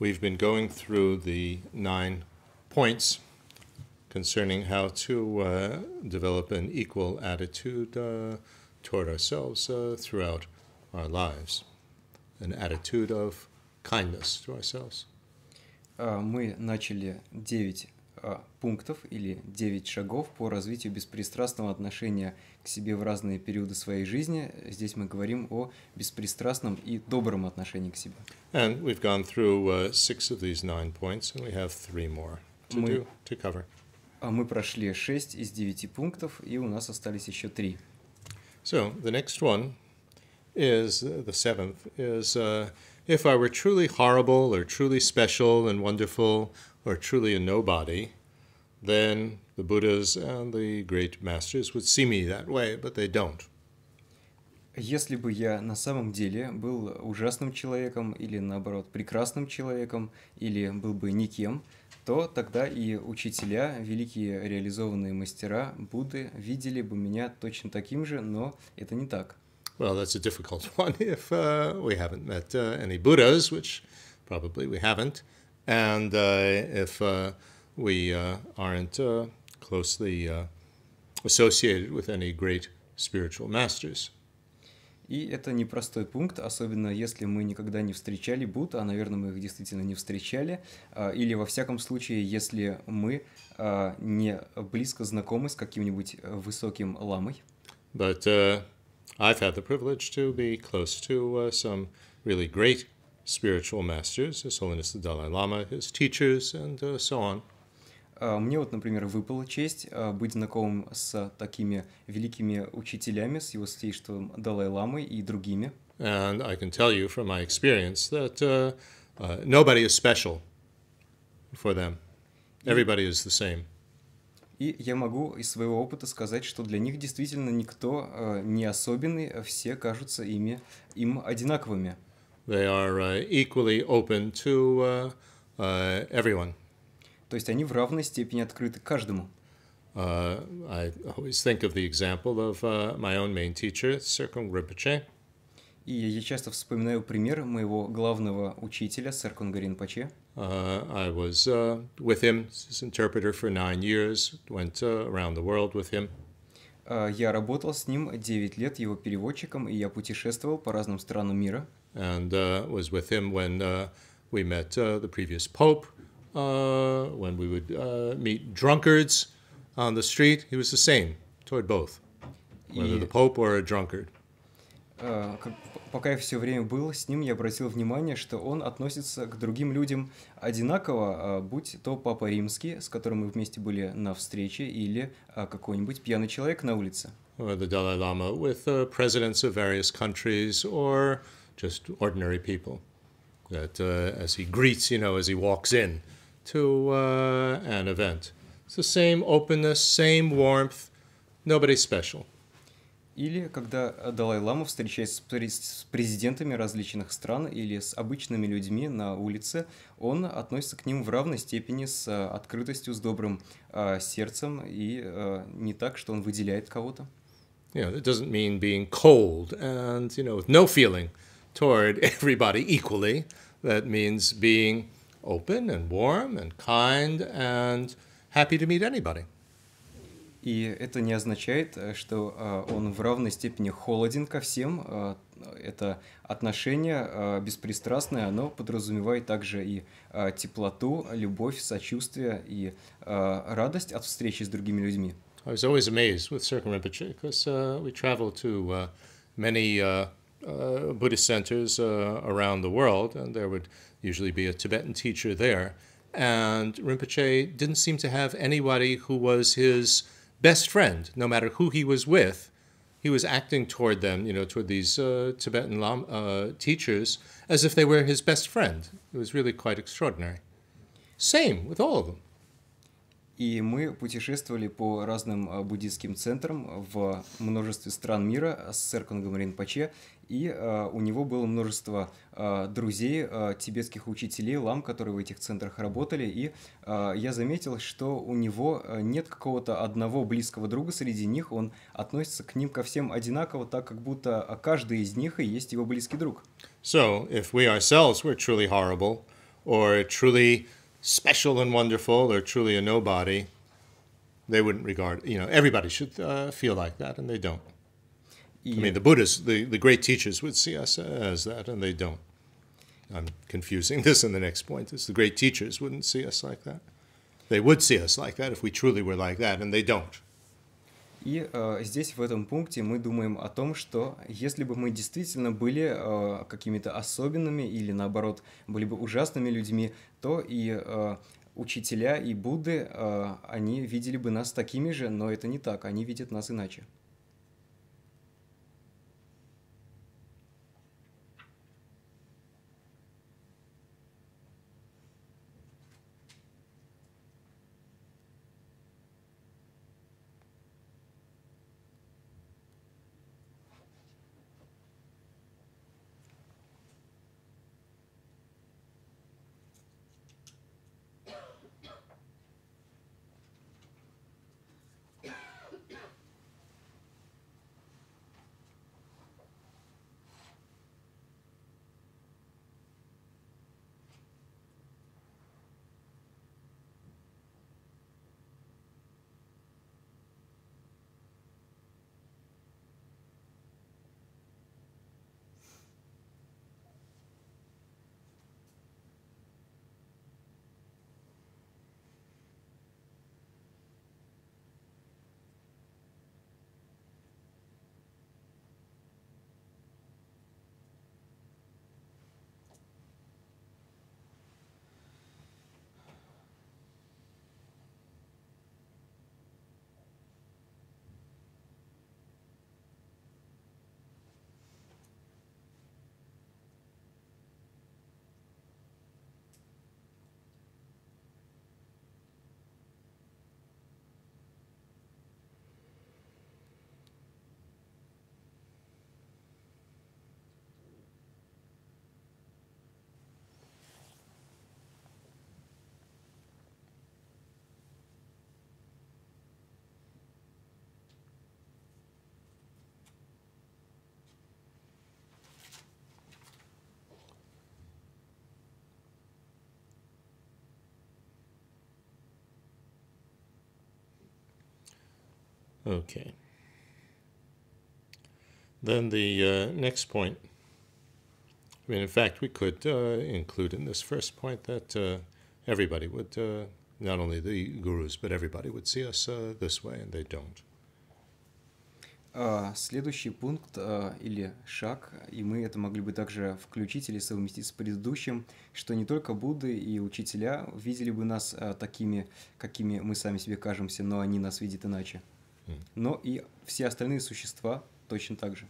We've been going through the nine points concerning how to uh, develop an equal attitude uh, toward ourselves uh, throughout our lives, an attitude of kindness to ourselves. Мы начали девять. Э, пунктов или 9 шагов по развитию беспристрастного отношения к себе в разные периоды своей жизни. Здесь мы говорим о беспристрастном и добром отношении к себе. Uh, а мы прошли 6 из 9 пунктов, и у нас остались еще 3. So, the next one is, uh, the seventh, is uh, if I were truly horrible or truly special and wonderful – or truly a nobody, then the Buddhas and the great masters would see me that way, but they don't. Если бы я на самом деле был ужасным человеком или наоборот прекрасным человеком или был бы никем, то тогда и учителя, великие реализованные мастера Будды видели бы меня точно таким же, но это не так. Well, that's a difficult one if uh, we haven't met uh, any Buddhas, which probably we haven't. Uh, And if we aren't closely associated with any great spiritual masters. И это непростой пункт, особенно если мы никогда не встречали Будда, а, наверное, мы их действительно не встречали, или, во всяком случае, если мы не близко знакомы с каким-нибудь высоким ламой. But uh, I've had the privilege to be close to uh, some really great spiritual masters, His Holiness the Dalai Lama, his teachers, and uh, so on. А, мне вот, например, выпала честь а, быть знакомым с такими великими учителями, с его святейшеством Далай-ламой и другими. And I can tell you from my experience that uh, uh, nobody is special for them. Everybody is the same. И я могу из своего опыта сказать, что для них действительно никто uh, не особенный, все кажутся ими, им одинаковыми. They are uh, equally open to uh, uh, everyone. То есть они в равной степени открыты каждому. Uh, I always think of the example of uh, my own main teacher, Serkung Rinpoche. И я часто вспоминаю пример моего главного учителя, Серкунга Ринпоче. Uh, I was uh, with him, as interpreter for nine years, went uh, around the world with him. Uh, я работал с ним 9 лет его переводчиком, и я путешествовал по разным странам мира and uh, was with him when uh, we met uh, the previous Pope, when we would meet drunkards on the street. He was the same toward both, whether the Pope or a drunkard. пока я все время был с ним, я обратил внимание, что он относится к другим людям одинаково, будь то Папа Римский, с которым мы вместе были на встрече, или какой-нибудь пьяный человек на улице. Or the Dalai Lama with uh, presidents of various countries, or just ordinary people that uh, as he greets, you know, as he walks in to uh, an event. It's the same openness, same warmth, nobody special. Или когда Далай-Лама встречается с президентами различных стран или с обычными людьми на улице, он относится к ним в равной степени с э, открытостью, с добрым э, сердцем и э, не так, что он выделяет кого-то. Yeah, it doesn't mean being cold and, you know, with no feeling toward everybody equally. That means being open and warm and kind and happy to meet anybody. И это не означает, э, что э, он в равной степени холоден ко всем. Э, это отношение беспристрастное, оно подразумевает также и теплоту, любовь, сочувствие и радость от встречи с другими людьми. I was always amazed with circumvention because uh, we traveled to uh, many uh, Uh, Buddhist centers uh, around the world, and there would usually be a Tibetan teacher there. And Rinpoche didn't seem to have anybody who was his best friend, no matter who he was with. He was acting toward them, you know, toward these uh, Tibetan Lama, uh, teachers, as if they were his best friend. It was really quite extraordinary. Same with all of them. и мы путешествовали по разным а, буддийским центрам в множестве стран мира с Серкунгом Ринпоче, и а, у него было множество а, друзей, тибетских учителей, лам, которые в этих центрах работали, и я заметил, что у него нет какого-то одного близкого друга среди них, он относится к ним ко всем одинаково, так как будто каждый из них и есть его близкий друг. So, if we ourselves were truly horrible, or truly special and wonderful or truly a nobody, they wouldn't regard, you know, everybody should uh, feel like that, and they don't. Yeah. I mean, the Buddhists, the, the great teachers would see us as that, and they don't. I'm confusing this in the next point. Is the great teachers wouldn't see us like that. They would see us like that if we truly were like that, and they don't. И э, здесь, в этом пункте, мы думаем о том, что если бы мы действительно были э, какими-то особенными или, наоборот, были бы ужасными людьми, то и э, учителя, и Будды, э, они видели бы нас такими же, но это не так, они видят нас иначе. Okay. Then the uh, next point, I mean, in fact, we could uh, include in this first point that uh, everybody would, uh, not only the gurus, but everybody would see us uh, this way, and they don't. А, следующий пункт а, или шаг, и мы это могли бы также включить или совместить с предыдущим, что не только Будды и учителя видели бы нас а, такими, какими мы сами себе кажемся, но они нас видят иначе но и все остальные существа точно так же.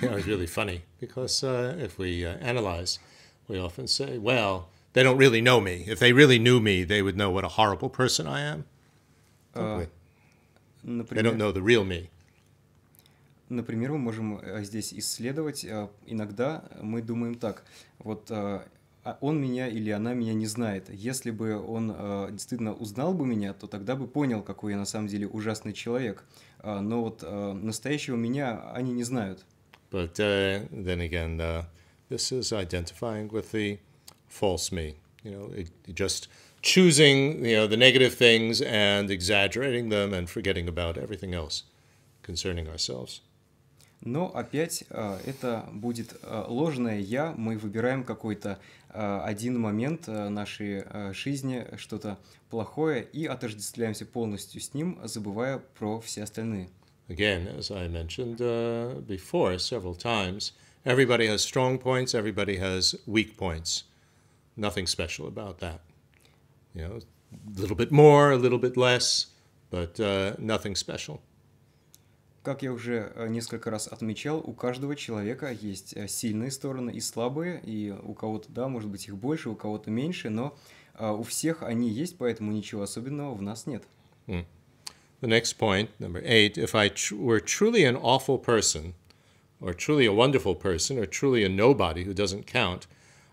That was really funny because uh, if we uh, analyze, we often say, well, they don't really know me. If they really knew me, they would know what a horrible person I am. Uh, например, they don't know the real me. Например, мы можем здесь исследовать. Иногда мы думаем так. Вот он меня или она меня не знает. Если бы он э, действительно узнал бы меня, то тогда бы понял, какой я на самом деле ужасный человек. Э, но вот э, настоящего меня они не знают. But uh, then again, uh, this is identifying with the false me. You know, it, just choosing you know the negative things and exaggerating them and forgetting about everything else concerning ourselves. Но опять это будет ложное «я», мы выбираем какой-то один момент нашей жизни, что-то плохое, и отождествляемся полностью с ним, забывая про все остальные. Again, as I mentioned uh, before several times, everybody has strong points, everybody has weak points. Nothing special about that. You know, a little bit more, a little bit less, but uh, nothing special. Как я уже э, несколько раз отмечал, у каждого человека есть э, сильные стороны и слабые, и у кого-то, да, может быть, их больше, у кого-то меньше, но э, у всех они есть, поэтому ничего особенного в нас нет. Хм. The next point, number eight, if I were truly an awful person, or truly a wonderful person, or truly a nobody who doesn't count,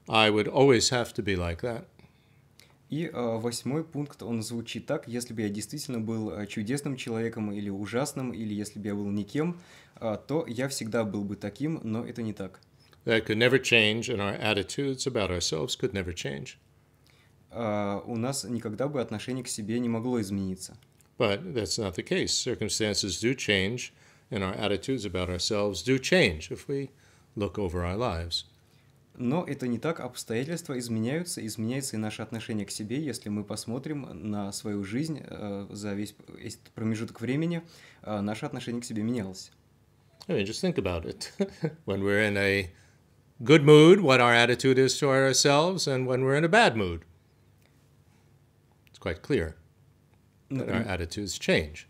I would always have to be like that. И э, восьмой пункт, он звучит так, если бы я действительно был э, чудесным человеком или ужасным, или если бы я был никем, э, то я всегда был бы таким, но это не так. That could never change, and our attitudes about ourselves could never change. Uh, у нас никогда бы отношение к себе не могло измениться. But that's not the case. Circumstances do change, and our attitudes about ourselves do change if we look over our lives. Но это не так, обстоятельства изменяются, изменяется и наше отношение к себе, если мы посмотрим на свою жизнь э, за весь этот промежуток времени, э, наше отношение к себе менялось. I oh, mean, just think about it. when we're in a good mood, what our attitude is to ourselves, and when we're in a bad mood, it's quite clear that our attitudes change.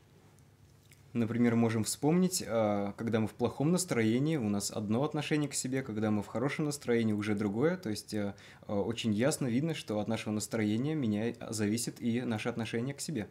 Например, можем вспомнить, а, когда мы в плохом настроении, у нас одно отношение к себе, когда мы в хорошем настроении, уже другое. То есть а, а, очень ясно видно, что от нашего настроения меня зависит и наше отношение к себе.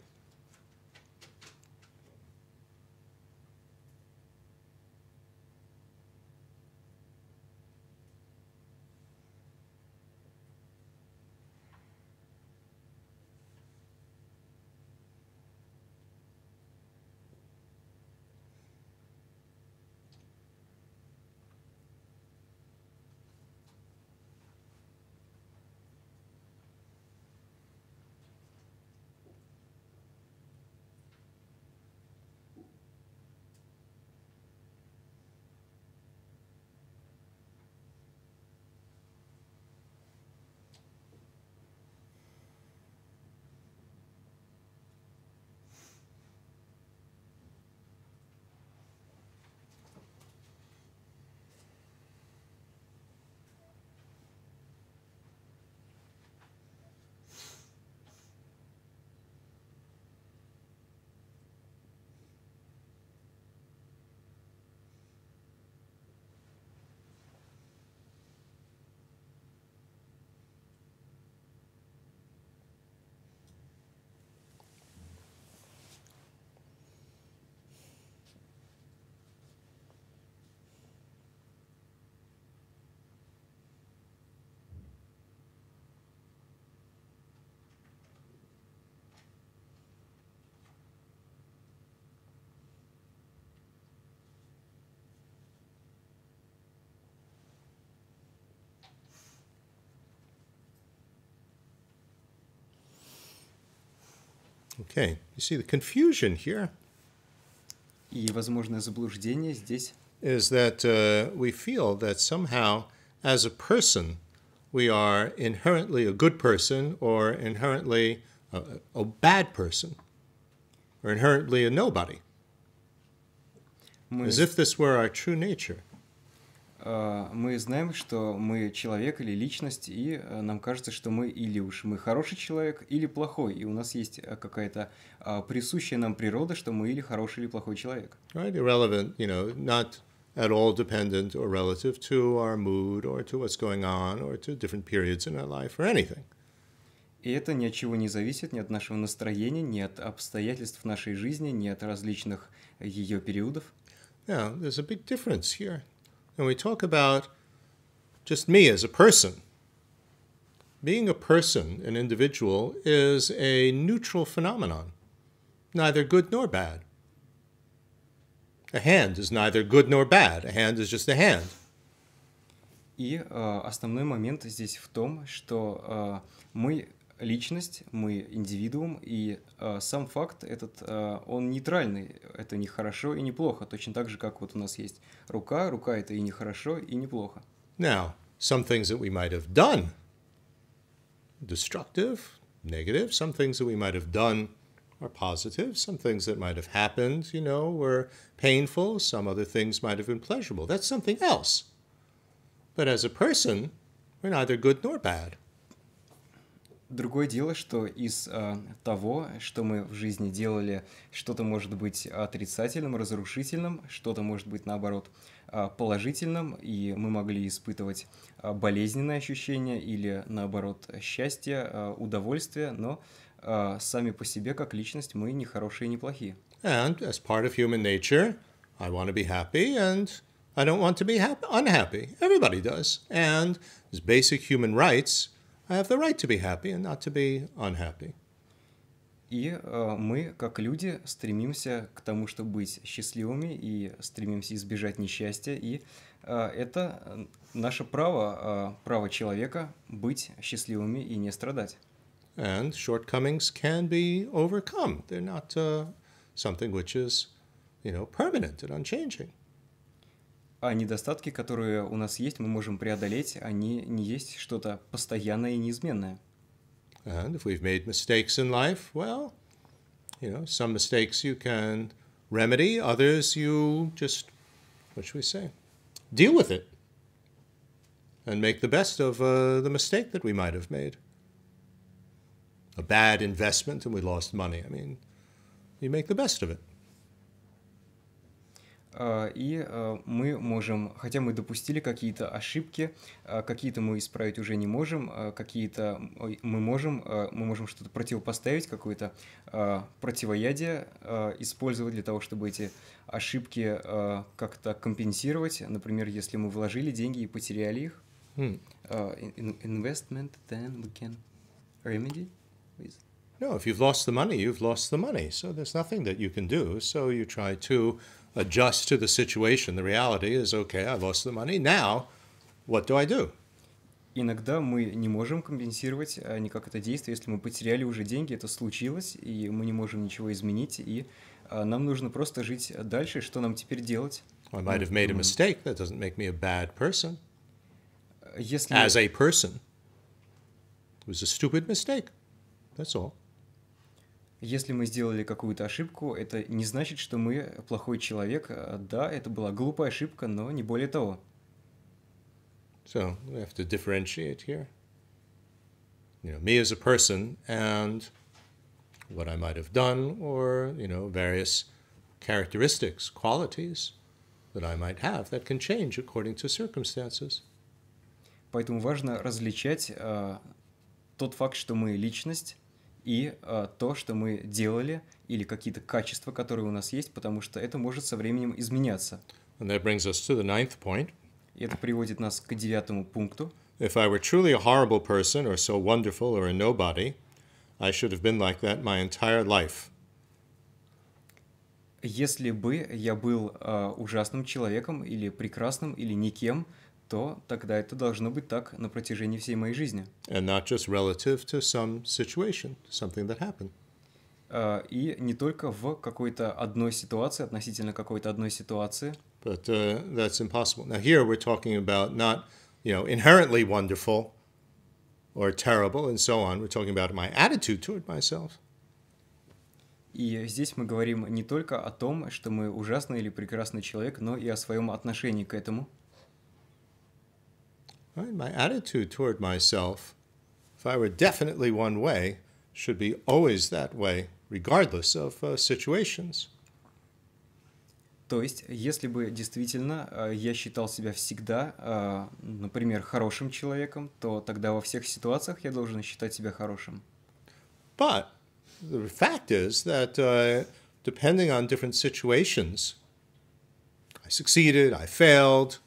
Okay, you see the confusion here. И возможное заблуждение здесь. Is that uh, we feel that somehow, as a person, we are inherently a good person or inherently a, a bad person or inherently a nobody. Мы... As if this were our true nature. А, мы знаем, что мы человек или личность, и а, нам кажется, что мы или уж мы хороший человек, или плохой, и у нас есть а, какая-то присущая нам природа, что мы или хороший, или плохой человек. Right, irrelevant, you know, not at all dependent or relative to our mood or to what's going on or to different periods in our life or anything. И это ни от чего не зависит, ни от нашего настроения, ни от обстоятельств нашей жизни, ни от различных ее периодов. Yeah, there's a big difference here. and we talk about just me as a person. Being a person, an individual, is a neutral phenomenon, neither good nor bad. A hand is neither good nor bad. A hand is just a hand. И э, основной момент здесь в том, что э, мы личность, мы индивидуум, и э, сам факт этот, э, он нейтральный, это не хорошо и не плохо, точно так же, как вот у нас есть рука, рука это и не хорошо, и не плохо. Now, some things that we might have done, destructive, negative, some things that we might have done are positive, some things that might have happened, you know, were painful, some other things might have been pleasurable, that's something else. But as a person, we're neither good nor bad. Другое дело, что из э, того, что мы в жизни делали, что-то может быть отрицательным, разрушительным, что-то может быть наоборот а, положительным, и мы могли испытывать а, болезненные ощущения или наоборот счастье, удовольствие, но э, сами по себе как личность мы не хорошие, не плохие. And as part of human nature, I want to be happy and I don't want to be happy, unhappy. Everybody does. And as basic human rights – I have the right to be happy and not to be unhappy. И э, мы, как люди, стремимся к тому, чтобы быть счастливыми и стремимся избежать несчастья. И э, это э, наше право, э, право человека быть счастливыми и не страдать. And shortcomings can be overcome. They're not uh, something which is, you know, permanent and unchanging а недостатки, которые у нас есть, мы можем преодолеть, они не есть что-то постоянное и неизменное. And if we've made mistakes in life, well, you know, some mistakes you can remedy, others you just, what should we say, deal with it and make the best of uh, the mistake that we might have made. A bad investment and we lost money. I mean, you make the best of it. А, и а, мы можем, хотя мы допустили какие-то ошибки, а, какие-то мы исправить уже не можем, какие-то мы можем, мы можем что-то противопоставить, какое-то противоядие использовать для того, чтобы эти ошибки как-то компенсировать. Например, если мы вложили деньги и потеряли их, хм. investment then we can remedy with. No, if you've lost the money, you've lost the money. So there's nothing that you can do. So you try to adjust to the situation. The reality is, okay, I lost the money. Now, what do I do? Иногда мы не можем компенсировать э, никак это действие, если мы потеряли уже деньги, это случилось, и мы не можем ничего изменить, и э, нам нужно просто жить дальше, что нам теперь делать? I might have made a mistake. That doesn't make me a bad person. Если... As a person. It was a stupid mistake. That's all. Если мы сделали какую-то ошибку, это не значит, что мы плохой человек. Да, это была глупая ошибка, но не более того. So we have to differentiate here. You know, me as a person and what I might have done, or you know, various characteristics, qualities that I might have that can change according to circumstances. Поэтому важно различать uh, тот факт, что мы личность, и а, то, что мы делали, или какие-то качества, которые у нас есть, потому что это может со временем изменяться. And that brings us to the ninth point. И это приводит нас к девятому пункту. If I were truly a horrible person or so wonderful or a nobody, I should have been like that my entire life. Если бы я был э, ужасным человеком или прекрасным или никем, то тогда это должно быть так на протяжении всей моей жизни. And not just relative to some situation, something that happened. Uh, и не только в какой-то одной ситуации, относительно какой-то одной ситуации. But uh, that's impossible. Now here we're talking about not, you know, inherently wonderful or terrible and so on. We're talking about my attitude toward myself. И здесь мы говорим не только о том, что мы ужасный или прекрасный человек, но и о своем отношении к этому. Right? My attitude toward myself, if I were definitely one way, should be always that way, regardless of uh, situations. То есть, если бы действительно э, я считал себя всегда, э, например, хорошим человеком, то тогда во всех ситуациях я должен считать себя хорошим. But the fact is that uh, depending on different situations, I succeeded, I failed,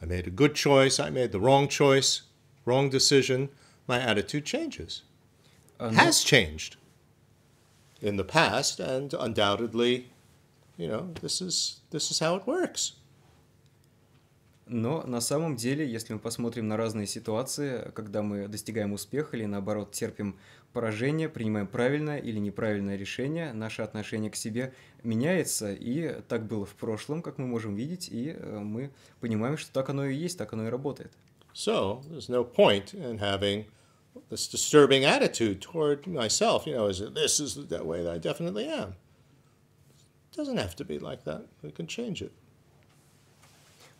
I made a good choice, I made the wrong choice, wrong decision, my attitude changes. Um, Has changed in the past, and undoubtedly, you know, this is this is how it works. Но на самом деле, если мы посмотрим на разные ситуации, когда мы достигаем успеха или наоборот терпим поражение, принимаем правильное или неправильное решение, наше отношение к себе меняется, и так было в прошлом, как мы можем видеть, и э, мы понимаем, что так оно и есть, так оно и работает. So, there's no point in having this disturbing attitude toward myself, you know, is this is the way that I definitely am. It doesn't have to be like that. We can change it.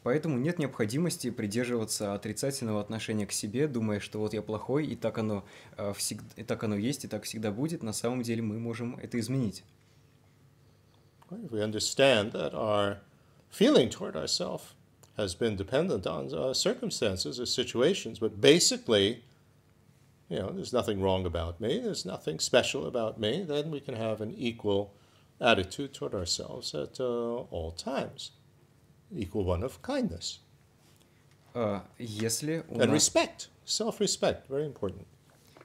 Поэтому нет необходимости придерживаться отрицательного отношения к себе, думая, что вот я плохой, и так оно, всегда, и так оно есть, и так всегда будет. На самом деле мы можем это изменить. If we understand that our feeling toward ourselves has been dependent on uh, circumstances or situations, but basically, you know, there's nothing wrong about me, there's nothing special about me, then we can have an equal attitude toward ourselves at uh, all times equal one of kindness. Uh, если у And нас... respect, self-respect, very important.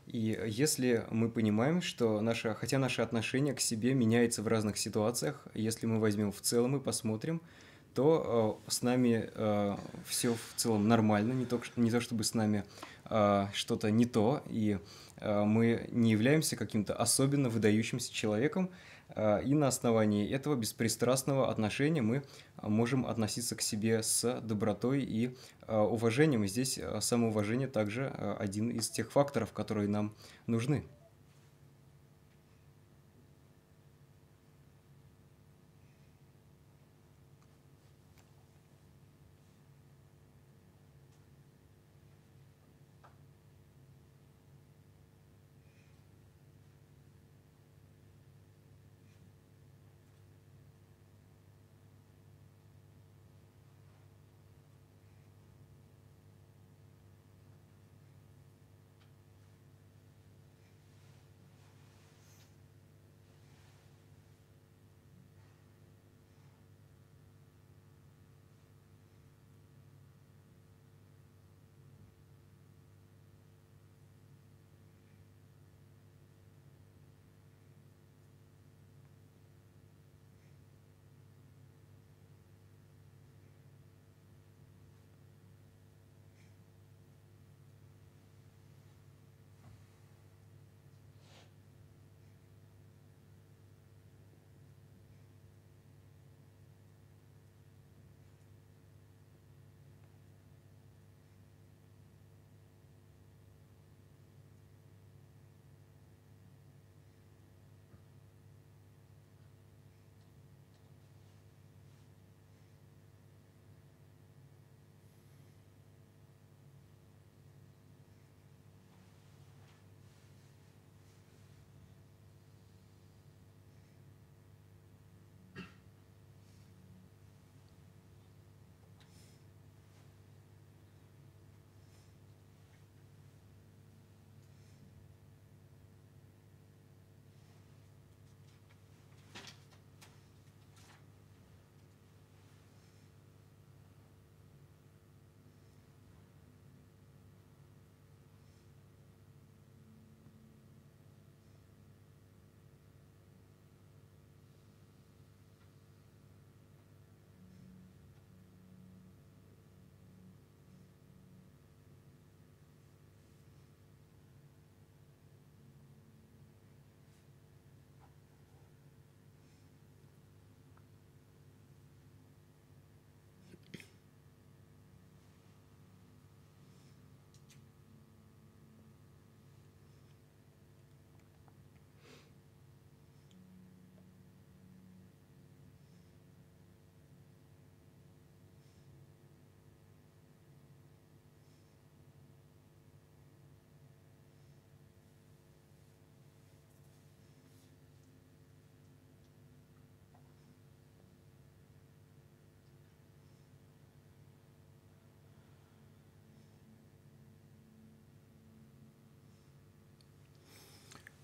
И если мы понимаем, что наше, хотя наше отношение к себе меняется в разных ситуациях, если мы возьмем в целом и посмотрим, то э, с нами э, а, все в целом нормально, не, только, не то чтобы с нами э, что-то не то, и э, мы не являемся каким-то особенно выдающимся человеком, а, и на основании этого беспристрастного отношения мы а, можем относиться к себе с добротой и а, уважением. И здесь самоуважение также один из тех факторов, которые нам нужны.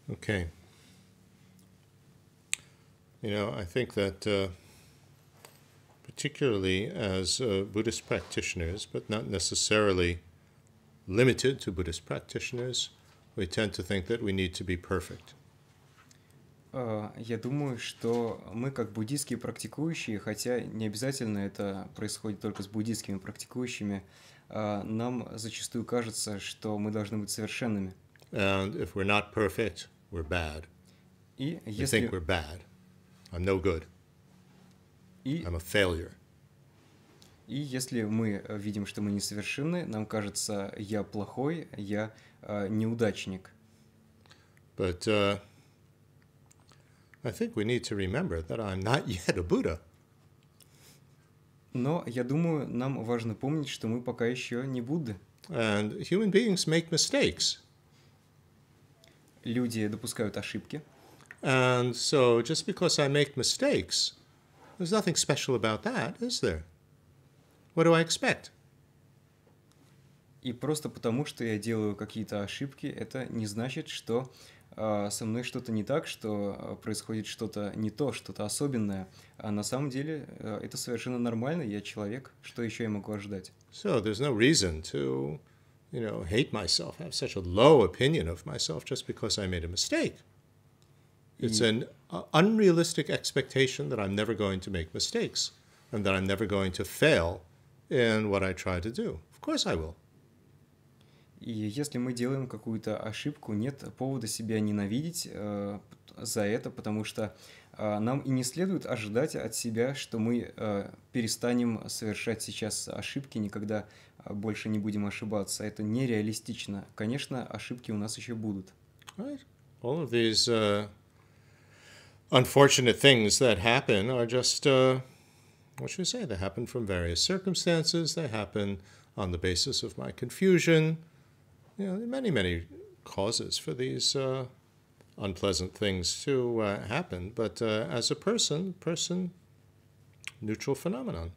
Okay. You know, I think that uh, particularly as uh, Buddhist practitioners, but not necessarily limited to Buddhist practitioners, we tend to think that we need to be perfect. Я думаю, что мы как буддийские практикующие, хотя не обязательно это происходит только с буддийскими практикующими, нам зачастую кажется, что мы должны быть совершенными. And if we're not perfect, we're bad. И если... think we're bad. I'm no good. И... I'm a failure. И если мы видим, что мы несовершенны, нам кажется, я плохой, я э, неудачник. But uh, I think we need to remember that I'm not yet a Buddha. Но я думаю, нам важно помнить, что мы пока еще не Будды. And human beings make mistakes люди допускают ошибки. And so just because I make mistakes, there's nothing special about that, is there? What do I expect? И просто потому, что я делаю какие-то ошибки, это не значит, что э, со мной что-то не так, что а, происходит что-то не то, что-то особенное. А на самом деле э, это совершенно нормально, я человек, что еще я могу ожидать? So there's no reason to you know, hate myself, have such a low opinion of myself just because I made a mistake. It's mm. an uh, unrealistic expectation that I'm never going to make mistakes and that I'm never going to fail in what I try to do. Of course I will. И если мы делаем какую-то ошибку, нет повода себя ненавидеть э, за это, потому что нам и не следует ожидать от себя, что мы перестанем совершать сейчас ошибки, никогда больше не будем ошибаться. Это нереалистично. Конечно, ошибки у нас еще будут. All of these uh, unfortunate things that happen are just, uh, what should we say, they happen from various circumstances, they happen on the basis of my confusion. You know, many, many causes for these uh, unpleasant things to uh, happen. But uh, as a person, person neutral phenomenon.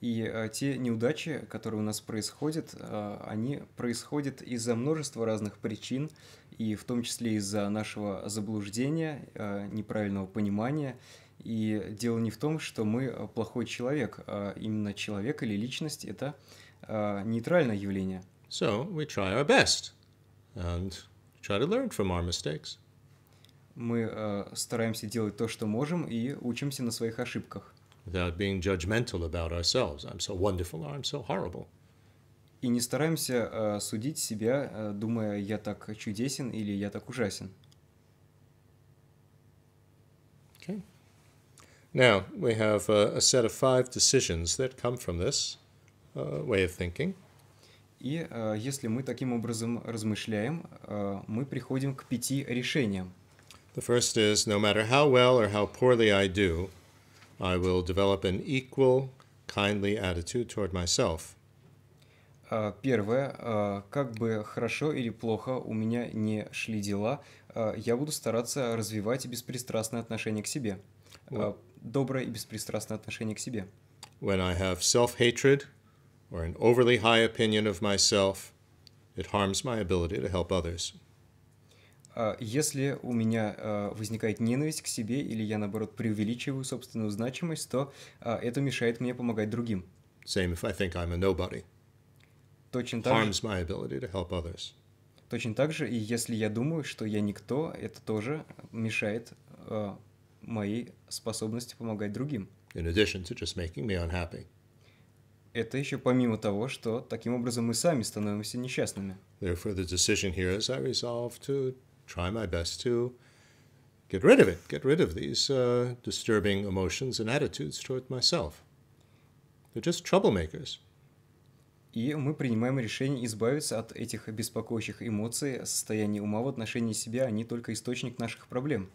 И э, те неудачи, которые у нас происходят, э, они происходят из-за множества разных причин, и в том числе из-за нашего заблуждения, э, неправильного понимания. И дело не в том, что мы э, плохой человек, а именно человек или личность – это э, нейтральное явление. So we try our best, and Try to learn from our mistakes. Мы э, стараемся делать то, что можем, и учимся на своих ошибках. Without being judgmental about ourselves. I'm so wonderful or I'm so horrible. И не стараемся э, судить себя, э, думая, я так чудесен или я так ужасен. Okay. Now, we have a, э, a set of five decisions that come from this uh, way of thinking. И э, если мы таким образом размышляем, э, мы приходим к пяти решениям. The first is, no matter how well or how poorly I do, I will develop an equal, kindly attitude toward myself. Uh, первое, uh, как бы хорошо или плохо у меня не шли дела, uh, я буду стараться развивать беспристрастное отношение к себе. Well, доброе и беспристрастное отношение к себе. When I have self-hatred, or an overly high opinion of myself, it harms my ability to help others. А если у меня а, возникает ненависть к себе или я, наоборот, преувеличиваю собственную значимость, то а, это мешает мне помогать другим. Same if I think I'm a nobody. Точно так harms my ability to help others. Точно так же, и если я думаю, что я никто, это тоже мешает моей способности помогать другим. In addition to just making me unhappy. Это еще помимо того, что таким образом мы сами становимся несчастными. Therefore, the decision here is I resolve to try my best to get rid of it, get rid of these uh, disturbing emotions and attitudes toward myself. They're just troublemakers. И мы принимаем решение избавиться от этих беспокоящих эмоций, состояния ума в отношении себя, они а только источник наших проблем.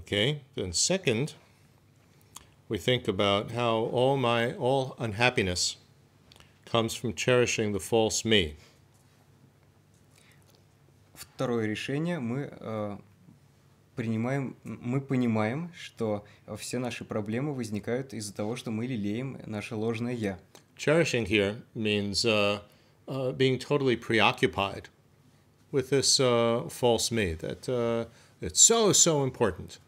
Okay, then second, we think about how all my all unhappiness comes from cherishing the false me. Второе решение мы э, принимаем, мы понимаем, что э, все наши проблемы возникают из-за того, что мы лелеем наше ложное я. Cherishing here means uh, uh, being totally preoccupied with this uh, false me that. Uh, it's so, so important.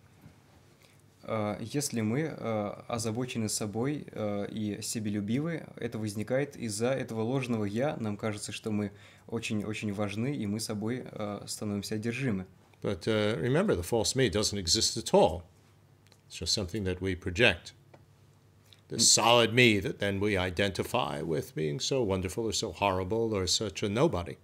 Э, если мы э, озабочены собой э, и себелюбивы, это возникает из-за этого ложного «я». Нам кажется, что мы очень-очень важны, и мы собой становимся одержимы. But uh, remember, the false me doesn't exist at all. It's just something that we project. The mm. solid me that then we identify with being so wonderful or so horrible or such a nobody.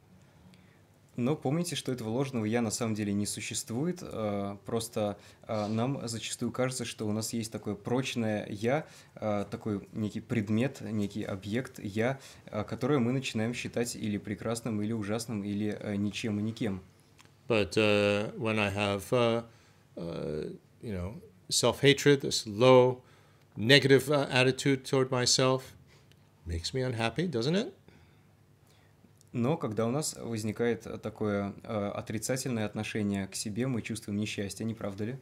Но помните, что этого ложного я на самом деле не существует. А, просто а, нам зачастую кажется, что у нас есть такое прочное я, а, такой некий предмет, некий объект я, которое мы начинаем считать или прекрасным, или ужасным, или э, ничем и никем. But uh, when I have, uh, uh, you know, self-hatred, this low, negative attitude toward myself, makes me unhappy, doesn't it? Но когда у нас возникает такое э, отрицательное отношение к себе, мы чувствуем несчастье, не правда ли?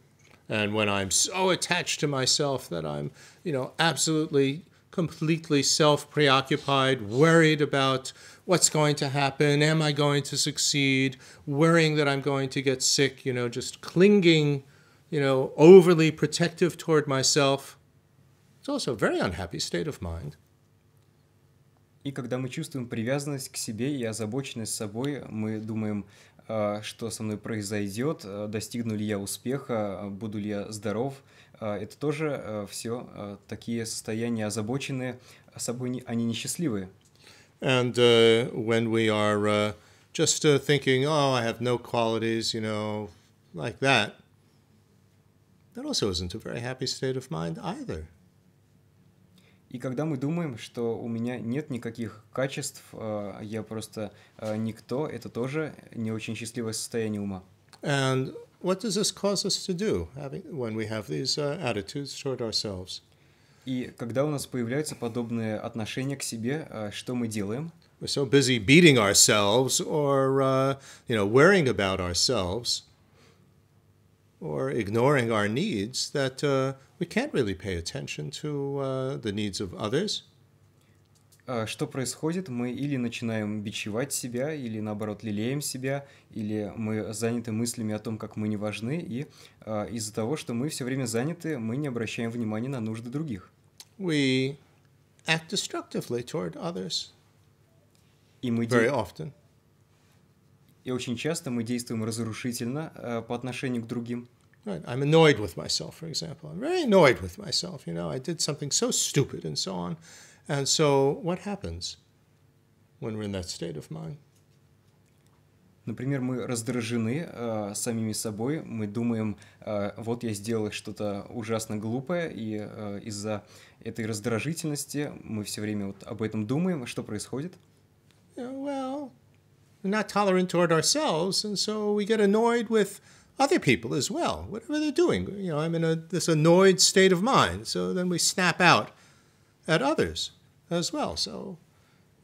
And when I'm so attached to myself that I'm, you know, absolutely, completely self-preoccupied, worried about what's going to happen, am I going to succeed, worrying that I'm going to get sick, you know, just clinging, you know, overly protective toward myself. It's also a very unhappy state of mind. И когда мы чувствуем привязанность к себе и озабоченность собой, мы думаем, а, что со мной произойдет, а, достигну ли я успеха, а, буду ли я здоров. Это тоже все такие состояния озабоченные, собой они несчастливые. And uh, when we are uh, just uh, thinking, oh, I have no qualities, you know, like that, that also isn't a very happy state of mind either. И когда мы думаем, что у меня нет никаких качеств, э, я просто э, никто, это тоже не очень счастливое состояние ума. And what does this cause us to do when we have these uh, attitudes toward ourselves? И когда у нас появляются подобные отношения к себе, э, что мы делаем? We're so busy beating ourselves or, uh, you know, worrying about ourselves – or ignoring our needs that uh, we can't really pay attention to uh, the needs of others. А что происходит? Мы или начинаем бичевать себя, или наоборот лелеем себя, или мы заняты мыслями о том, как мы не важны, и э, из-за того, что мы все время заняты, мы не обращаем внимания на нужды других. We act destructively toward others. И мы Very often и очень часто мы действуем разрушительно э, по отношению к другим. Right. I'm annoyed with myself, for example. I'm very annoyed with myself. You know, I did something so stupid and so on. And so, what happens when we're in that state of mind? Например, мы раздражены э, самими собой, мы думаем, э, вот я сделал что-то ужасно глупое, и э, из-за этой раздражительности мы все время вот об этом думаем, что происходит. Yeah, well, not tolerant toward ourselves, and so we get annoyed with other people as well, whatever they're doing. You know, I'm in a, this annoyed state of mind, so then we snap out at others as well. So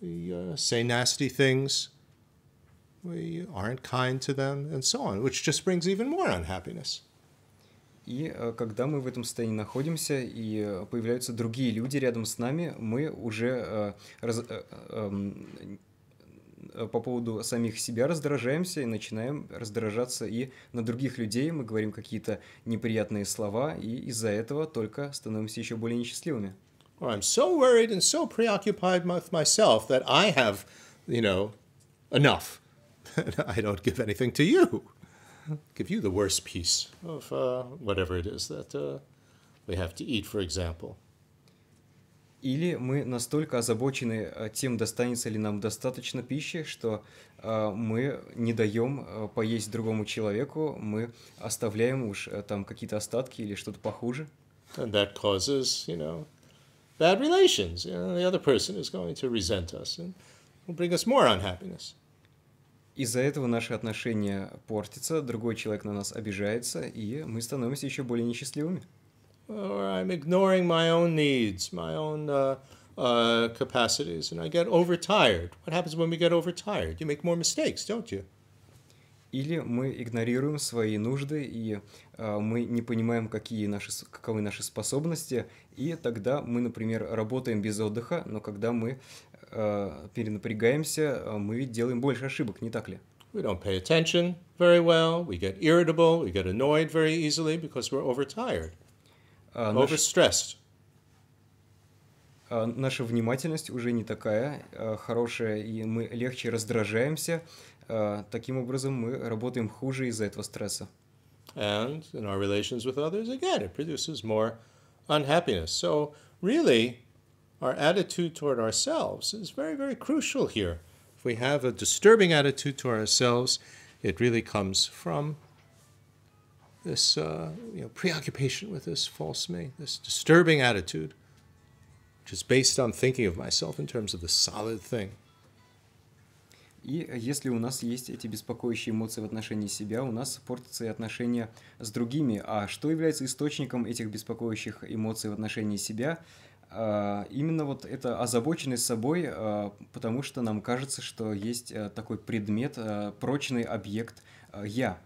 we uh, say nasty things, we aren't kind to them, and so on, which just brings even more unhappiness. И э, когда мы в этом состоянии находимся и э, появляются другие люди рядом с нами, мы уже э, раз, по поводу самих себя раздражаемся и начинаем раздражаться и на других людей. Мы говорим какие-то неприятные слова, и из-за этого только становимся еще более несчастливыми. Well, I'm so worried and so preoccupied with myself that I have, you know, enough. I don't give anything to you. Give you the worst piece of uh, whatever it is that uh, we have to eat, for example или мы настолько озабочены э, тем, достанется ли нам достаточно пищи, что э, мы не даем э, поесть другому человеку, мы оставляем уж там какие-то остатки или что-то похуже. And that causes, you know, bad relations. You know, the other person is going to resent us and will bring us more unhappiness. Из-за этого наши отношения портятся, другой человек на нас обижается, и мы становимся еще более несчастливыми or I'm ignoring my own needs, my own uh, uh, capacities, and I get overtired. What happens when we get overtired? You make more mistakes, don't you? Или мы игнорируем свои нужды, и э, мы не понимаем, какие наши, каковы наши способности, и тогда мы, например, работаем без отдыха, но когда мы э, перенапрягаемся, мы ведь делаем больше ошибок, не так ли? We don't pay attention very well, we get irritable, we get annoyed very easily because we're overtired. А, Overstressed. Наш, наша внимательность уже не такая хорошая, и мы легче раздражаемся. Таким образом, мы работаем хуже из-за этого стресса. And in our relations with others, again, it produces more unhappiness. So, really, our attitude toward ourselves is very, very crucial here. If we have a disturbing attitude to ourselves, it really comes from this uh, you know, preoccupation with this false me, this disturbing attitude, which is based on thinking of myself in terms of the solid thing. И э, если у нас есть эти беспокоящие эмоции в отношении себя, у нас портятся и отношения с другими. А что является источником этих беспокоящих эмоций в отношении себя? А, именно вот это озабоченность собой, а, потому что нам кажется, что есть э, такой предмет, э, прочный объект «я»,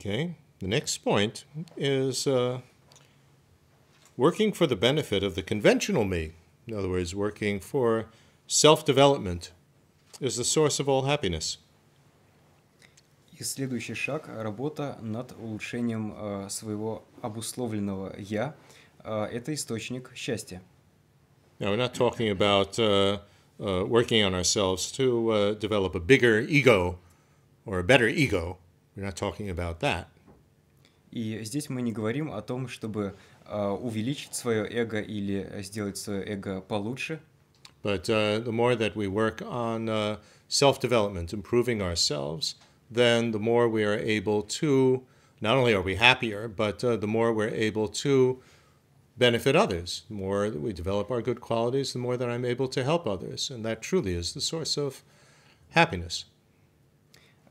Okay, the next point is uh, working for the benefit of the conventional me. In other words, working for self development is the source of all happiness. И следующий шаг – работа над улучшением э, своего обусловленного «я». Э, это источник счастья. Now, we're not talking about uh, uh, working on ourselves to uh, develop a bigger ego or a better ego – we're not talking about that. И здесь мы не говорим о том, чтобы uh, увеличить свое эго или сделать свое эго получше. But uh, the more that we work on uh, self-development, improving ourselves, then the more we are able to, not only are we happier, but uh, the more we're able to benefit others. The more that we develop our good qualities, the more that I'm able to help others. And that truly is the source of happiness.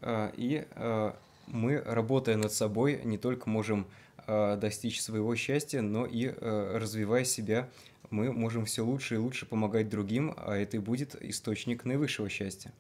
Uh, и uh, мы, работая над собой, не только можем а, достичь своего счастья, но и а, развивая себя, мы можем все лучше и лучше помогать другим, а это и будет источник наивысшего счастья.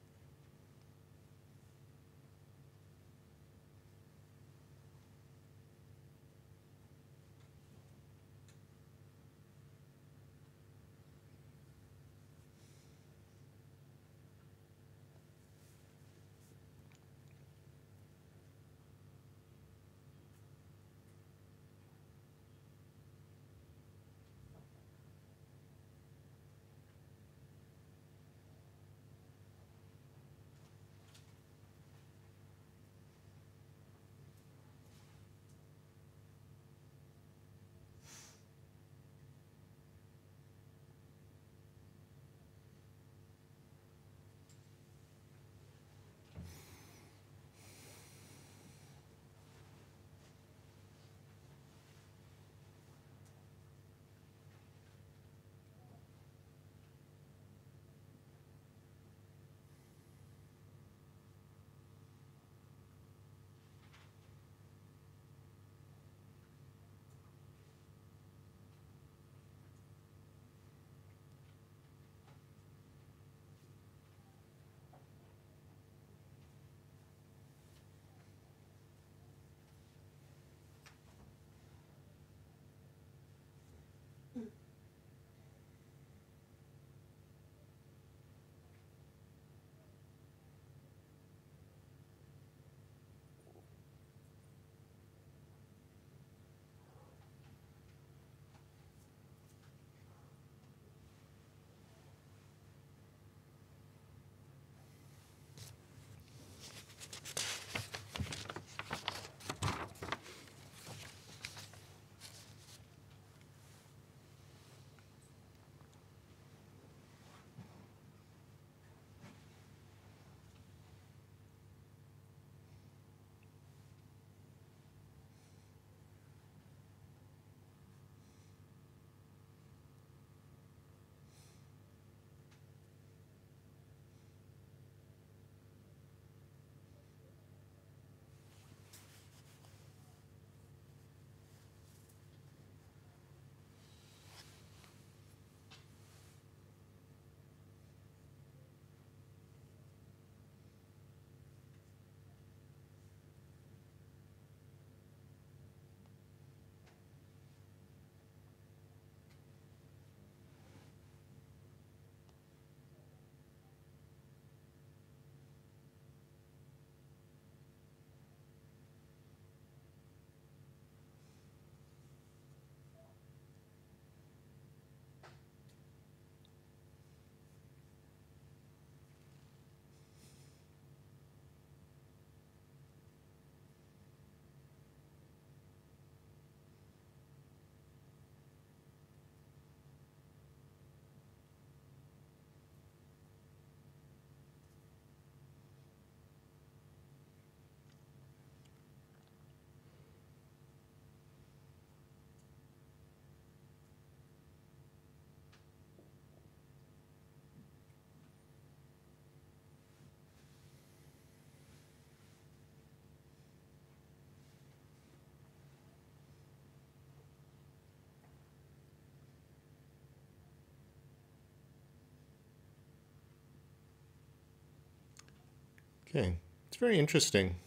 Okay, it's very interesting.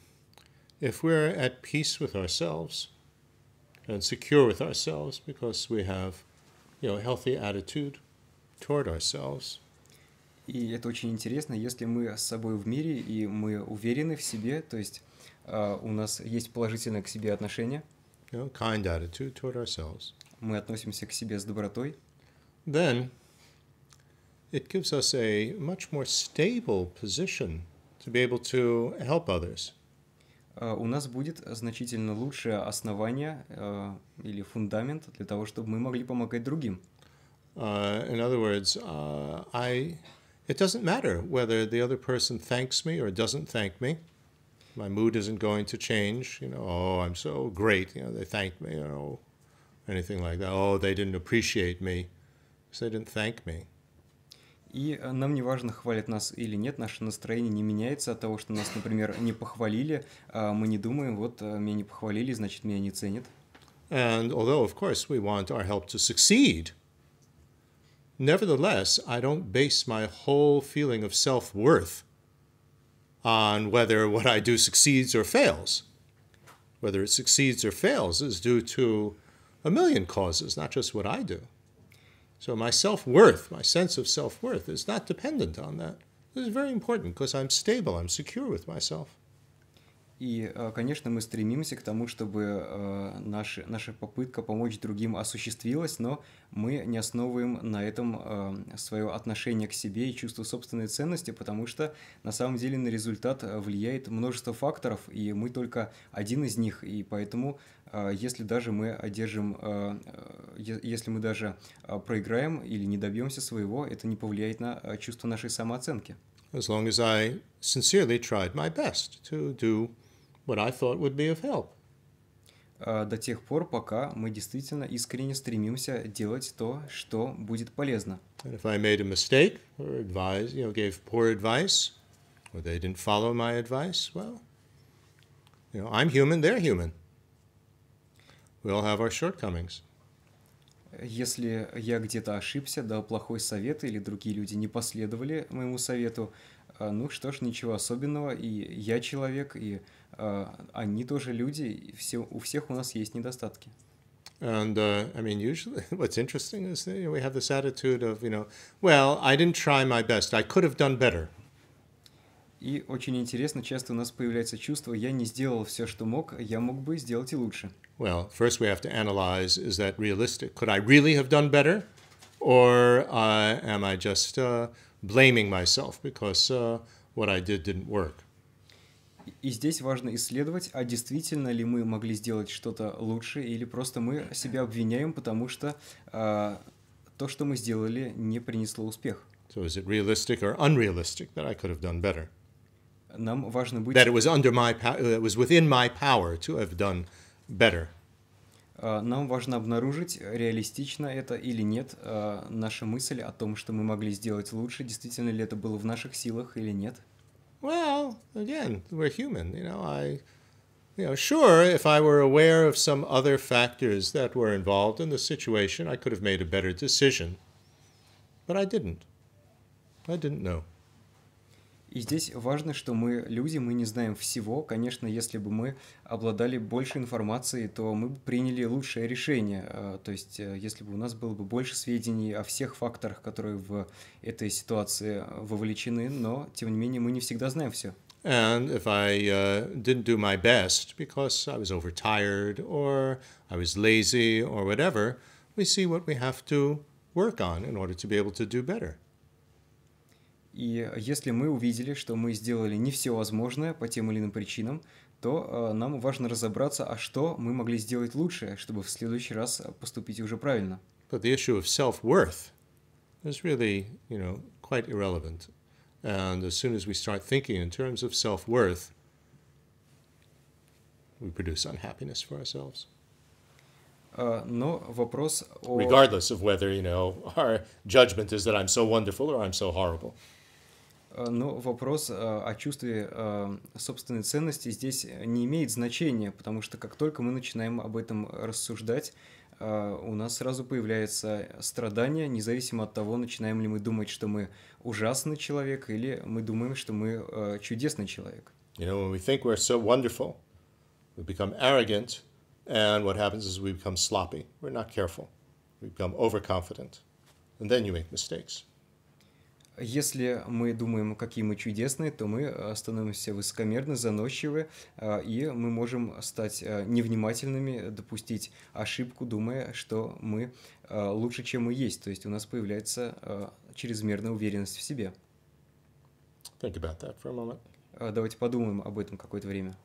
If we're at peace with ourselves and secure with ourselves because we have, you know, a healthy attitude toward ourselves. И это очень интересно, если мы с собой в мире и мы уверены в себе, то есть uh, у нас есть положительное к себе отношение. You know, kind attitude toward ourselves. Мы относимся к себе с добротой. Then it gives us a much more stable position to be able to help others. у нас будет значительно лучшее основание или фундамент для того, чтобы мы могли помогать другим. in other words, uh, I, it doesn't matter whether the other person thanks me or doesn't thank me. My mood isn't going to change. You know, oh, I'm so great. You know, they thanked me. You know, anything like that. Oh, they didn't appreciate me because they didn't thank me. И нам не важно, хвалят нас или нет, наше настроение не меняется от того, что нас, например, не похвалили, мы не думаем, вот меня не похвалили, значит, меня не ценят. And although, of course, we want our help to succeed, nevertheless, I don't base my whole feeling of self-worth on whether what I do succeeds or fails. Whether it succeeds or fails is due to a million causes, not just what I do. So my self worth, my sense of self worth, is not dependent on that. This is very important because I'm stable, I'm secure with myself. И, э, конечно, мы стремимся к тому, чтобы э, наша, наша попытка помочь другим осуществилась, но мы не основываем на этом э, свое отношение к себе и чувство собственной ценности, потому что на самом деле на результат влияет множество факторов, и мы только один из них, и поэтому если даже мы одержим, если мы даже проиграем или не добьемся своего, это не повлияет на чувство нашей самооценки. As long as I sincerely tried my best to do what I thought would be of help. До тех пор, пока мы действительно искренне стремимся делать то, что будет полезно. And if I made a mistake or advised, you know, gave poor advice, or they didn't follow my advice, well, you know, I'm human, they're human. We all have our shortcomings. Если я где-то ошибся, дал плохой совет или другие люди не последовали моему совету, ну что ж, ничего особенного, и я человек, и uh, они тоже люди, и все, у всех у нас есть недостатки. And uh, I mean, usually, what's interesting is that you know, we have this attitude of, you know, well, I didn't try my best. I could have done better. И очень интересно, часто у нас появляется чувство «я не сделал все, что мог, я мог бы сделать и лучше». Well, first we have to analyze, is that realistic? Could I really have done better? Or uh, am I just uh, blaming myself because uh, what I did didn't work? И здесь важно исследовать, а действительно ли мы могли сделать что-то лучше, или просто мы себя обвиняем, потому что э, то, что мы сделали, не принесло успех. So is it realistic or unrealistic that I could have done better? нам важно быть... That it was under my power, it was within my power to have done better. Нам важно обнаружить, реалистично это или нет, наша мысль о том, что мы могли сделать лучше, действительно ли это было в наших силах или нет. Well, again, we're human, you know, I... You know, sure, if I were aware of some other factors that were involved in the situation, I could have made a better decision. But I didn't. I didn't know. И здесь важно, что мы люди, мы не знаем всего. Конечно, если бы мы обладали больше информации, то мы бы приняли лучшее решение. Э, то есть, э, если бы у нас было бы больше сведений о всех факторах, которые в этой ситуации э, вовлечены, но, тем не менее, мы не всегда знаем все. And if I uh, didn't do my best because I was overtired or I was lazy or whatever, we see what we have to work on in order to be able to do better. И если мы увидели, что мы сделали не все возможное по тем или иным причинам, то э, нам важно разобраться, а что мы могли сделать лучше, чтобы в следующий раз поступить уже правильно. But the issue of self-worth is really, you know, quite irrelevant. And as soon as we start thinking in terms of self-worth, we produce unhappiness for ourselves. Uh, но вопрос о... Regardless of whether, you know, our judgment is that I'm so wonderful or I'm so horrible. Э, но вопрос э, о чувстве э, собственной ценности здесь не имеет значения, потому что как только мы начинаем об этом рассуждать, у нас сразу появляется страдание, независимо от того, начинаем ли мы думать, что мы ужасный человек, или мы думаем, что мы чудесный человек. You know, when we think we're so wonderful, we become arrogant, and what happens is we become sloppy. We're not careful. We become overconfident, and then you make mistakes. Если мы думаем, какие мы чудесные, то мы э, становимся высокомерны, заносчивы, э, и мы можем стать э, невнимательными, допустить ошибку, думая, что мы лучше, чем мы есть. То есть у нас появляется чрезмерная уверенность в себе. Think about that for a moment. Давайте подумаем об этом какое-то время.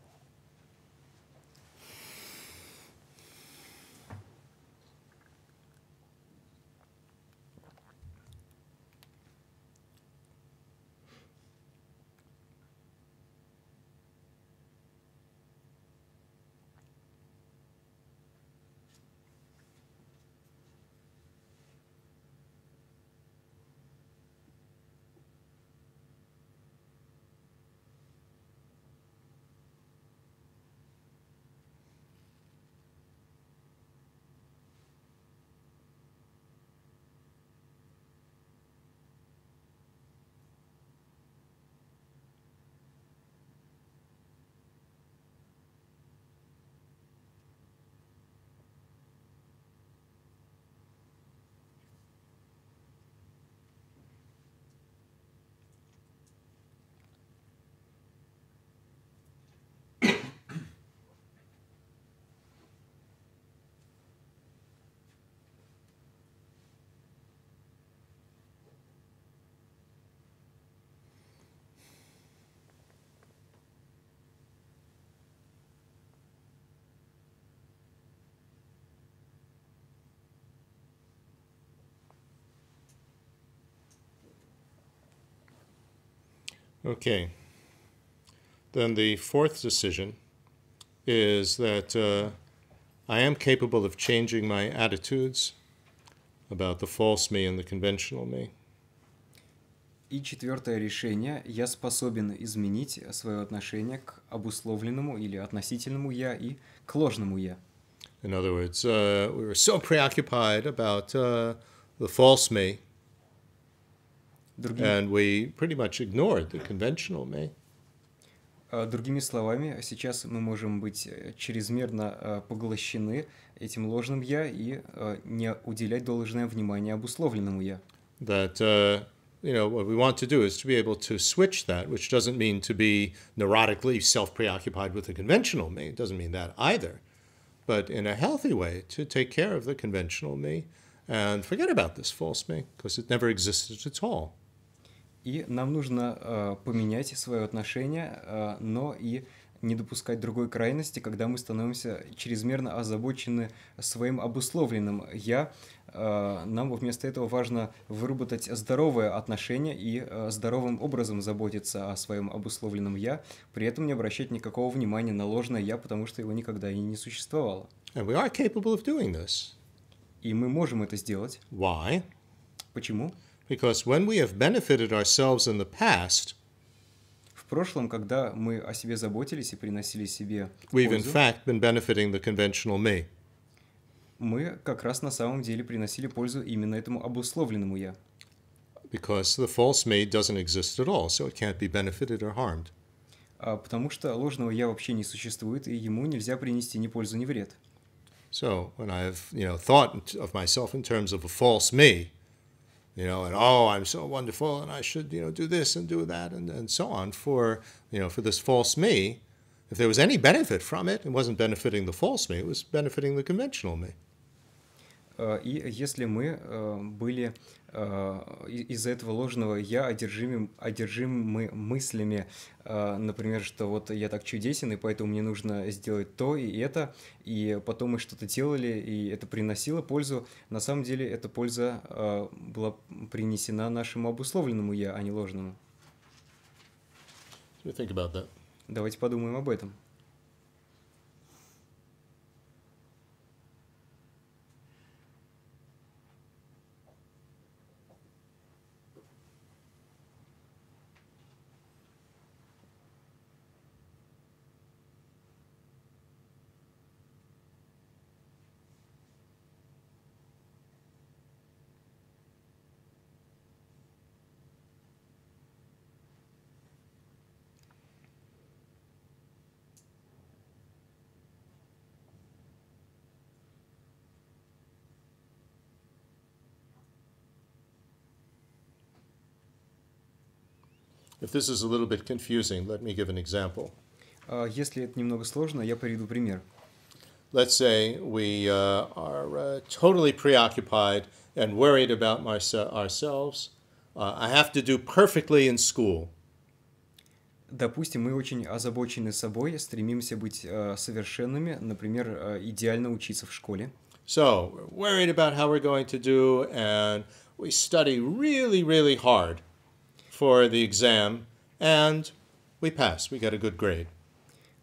Okay. Then the fourth decision is that uh, I am capable of changing my attitudes about the false me and the conventional me. И четвертое решение – я способен изменить свое отношение к обусловленному или относительному я и к ложному я. In other words, uh, we were so preoccupied about uh, the false me – and we pretty much ignored the conventional me. Другими словами, сейчас мы можем быть э, чрезмерно поглощены этим ложным «я» и не уделять должное внимание обусловленному «я». That, uh, you know, what we want to do is to be able to switch that, which doesn't mean to be neurotically self-preoccupied with the conventional me. It doesn't mean that either. But in a healthy way, to take care of the conventional me and forget about this false me, because it never existed at all. И нам нужно э, поменять свое отношение, э, но и не допускать другой крайности, когда мы становимся чрезмерно озабочены своим обусловленным «я». Э, нам вместо этого важно выработать здоровое отношение и э, здоровым образом заботиться о своем обусловленном «я», при этом не обращать никакого внимания на ложное «я», потому что его никогда и не существовало. И мы можем это сделать. Why? Почему? Почему? Because when we have benefited ourselves in the past, в прошлом, когда мы о себе заботились и приносили себе we've in fact been benefiting the conventional me. мы как раз на самом деле приносили пользу именно этому обусловленному я. Because the false me doesn't exist at all, so it can't be benefited or harmed. А потому что ложного я вообще не существует, и ему нельзя принести ни пользу, ни вред. So when I've you know thought of myself in terms of a false me, you know, and oh, I'm so wonderful, and I should, you know, do this and do that, and, and so on, for, you know, for this false me. If there was any benefit from it, it wasn't benefiting the false me, it was benefiting the conventional me. Э, и если мы э, были Э, из-за этого ложного я одержим, одержим мы мыслями, э, например, что вот я так чудесен, и поэтому мне нужно сделать то и это, и потом мы что-то делали, и это приносило пользу. На самом деле эта польза э, была принесена нашему обусловленному я, а не ложному. Давайте подумаем об этом. If this is a little bit confusing, let me give an example. Uh, если это немного сложно, я приведу пример. Let's say we uh, are uh, totally preoccupied and worried about my, ourselves. Uh, I have to do perfectly in school. Допустим, мы очень озабочены собой, стремимся быть э, совершенными, например, э, идеально учиться в школе. So, we're worried about how we're going to do, and we study really, really hard for the exam, and we pass. We got a good grade.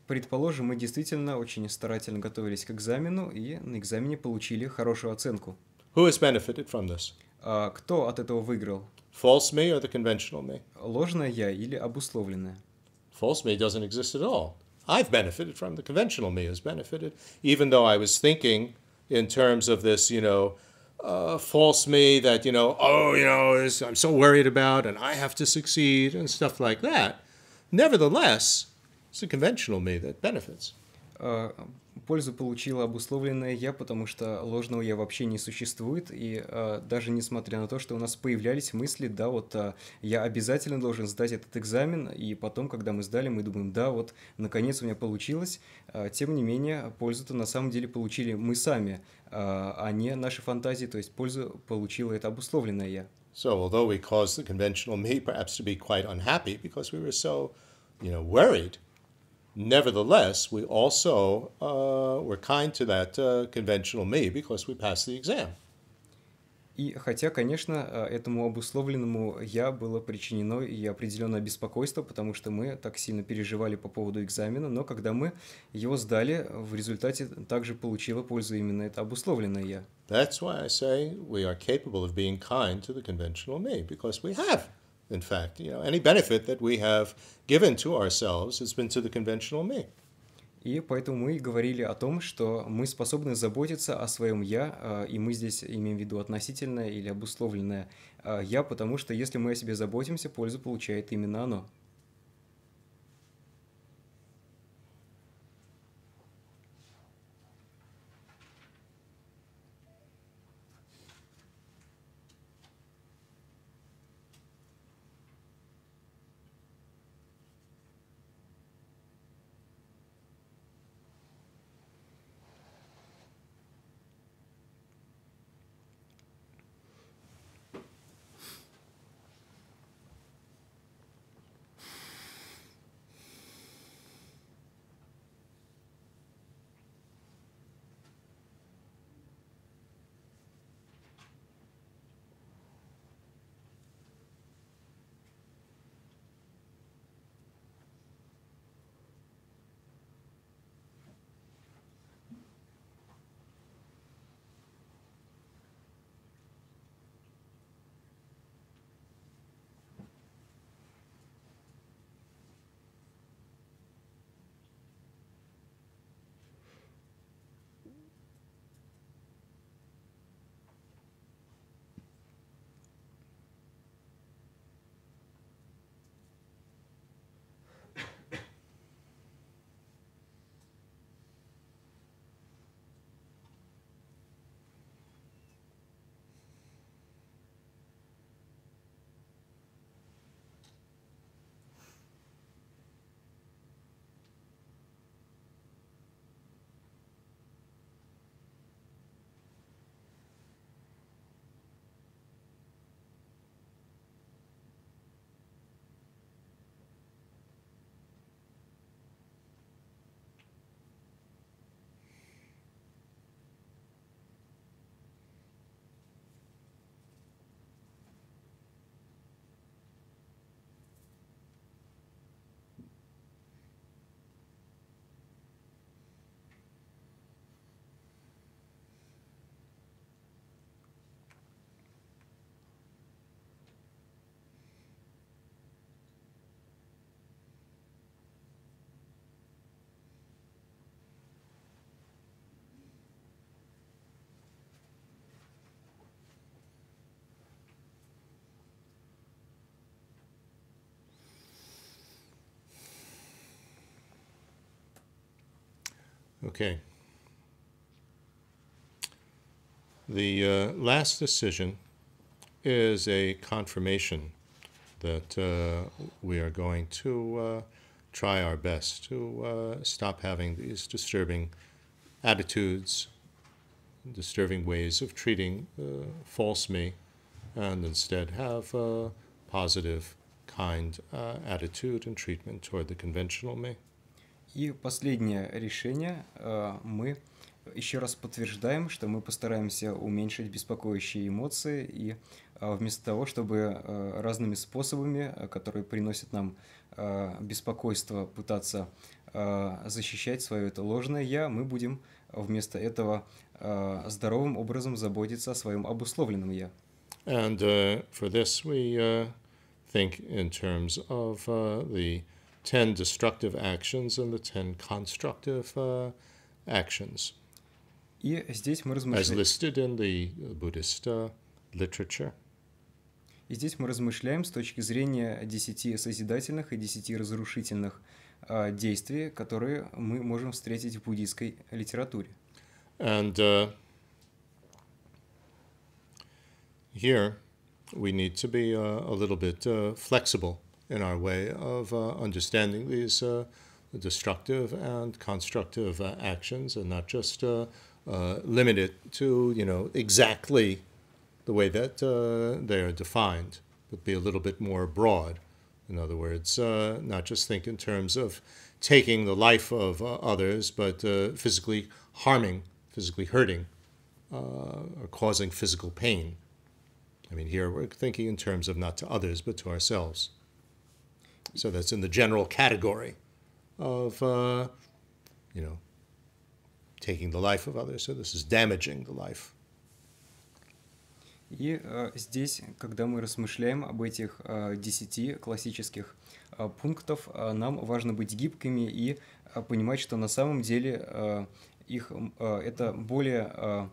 Предположим, мы действительно очень старательно готовились к экзамену и на экзамене получили хорошую оценку. Who has benefited from this? А кто от этого выиграл? False me or the conventional me? Ложное я или обусловленное? False me doesn't exist at all. I've benefited from the conventional me has benefited, even though I was thinking in terms of this, you know, uh, false me that you know oh you know I'm so worried about and I have to succeed and stuff like that. Nevertheless, it's the conventional me that benefits. Э, пользу получила обусловленная я, потому что ложного я вообще не существует, и э, даже несмотря на то, что у нас появлялись мысли, да, вот э, я обязательно должен сдать этот экзамен, и потом, когда мы сдали, мы думаем, да, вот наконец у меня получилось, э, тем не менее, пользу-то на самом деле получили мы сами, э, а не наши фантазии, то есть пользу получила это обусловленное я. So, although we caused the conventional me perhaps to be quite unhappy because we were so, you know, worried Nevertheless, we also uh, were kind to that uh, conventional me because we passed the exam. И хотя, конечно, э, этому обусловленному «я» было причинено и определенное беспокойство, потому что мы так сильно переживали по поводу экзамена, но когда мы его сдали, в результате также получила пользу именно это обусловленное «я». That's why I say we are capable of being kind to the conventional me, because we have in fact. You know, any benefit that we have given to ourselves has been to the conventional me. И поэтому мы говорили о том, что мы способны заботиться о своем «я», а, и мы здесь имеем в виду относительное или обусловленное а, «я», потому что если мы о себе заботимся, пользу получает именно оно. Okay. The uh, last decision is a confirmation that uh, we are going to uh, try our best to uh, stop having these disturbing attitudes, disturbing ways of treating the uh, false me, and instead have a positive, kind uh, attitude and treatment toward the conventional me. И последнее решение э, мы еще раз подтверждаем, что мы постараемся уменьшить беспокоящие эмоции и э, вместо того, чтобы э, разными способами, которые приносят нам беспокойство, пытаться защищать свое это ложное «я», мы будем вместо этого здоровым образом заботиться о своем обусловленном «я». And uh, for this we uh, think in terms of uh, the 10 destructive actions and the 10 constructive uh, actions. И здесь мы размышляем... As listed in the Buddhist uh, literature. И здесь мы размышляем с точки зрения 10 созидательных и 10 разрушительных uh, действий, которые мы можем встретить в буддийской литературе. And uh, here we need to be uh, a little bit uh, flexible. in our way of uh, understanding these uh, destructive and constructive uh, actions and not just limit it to, you know, exactly the way that they are defined, but be a little bit more broad. In other words, uh, not just think in terms of taking the life of uh, others, but uh, physically harming, physically hurting, or causing physical pain. I mean, here we're thinking in terms of not to others, but to ourselves. So that's in the general category of, uh, you know, taking the life of others. So this is damaging the life. И э, здесь, когда мы рассмышляем об этих э, 10 классических э, пунктов, э, нам важно быть гибкими и э, понимать, что на самом деле э, их, э, это более э,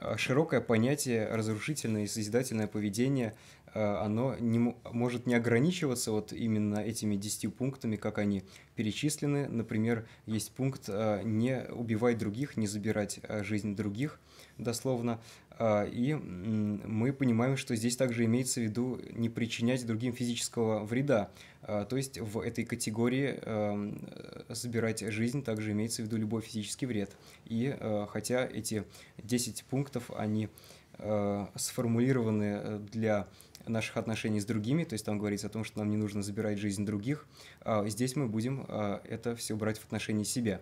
э, широкое понятие разрушительное и созидательное поведение Э, оно не, может не ограничиваться вот именно этими 10 пунктами, как они перечислены. Например, есть пункт э, «не убивать других, не забирать э, жизнь других», дословно. И мы понимаем, что здесь также имеется в виду не причинять другим физического вреда. То есть в этой категории забирать жизнь также имеется в виду любой физический вред. И хотя эти 10 пунктов, они сформулированы для наших отношений с другими, то есть там говорится о том, что нам не нужно забирать жизнь других. А здесь мы будем а, это все брать в отношении себя.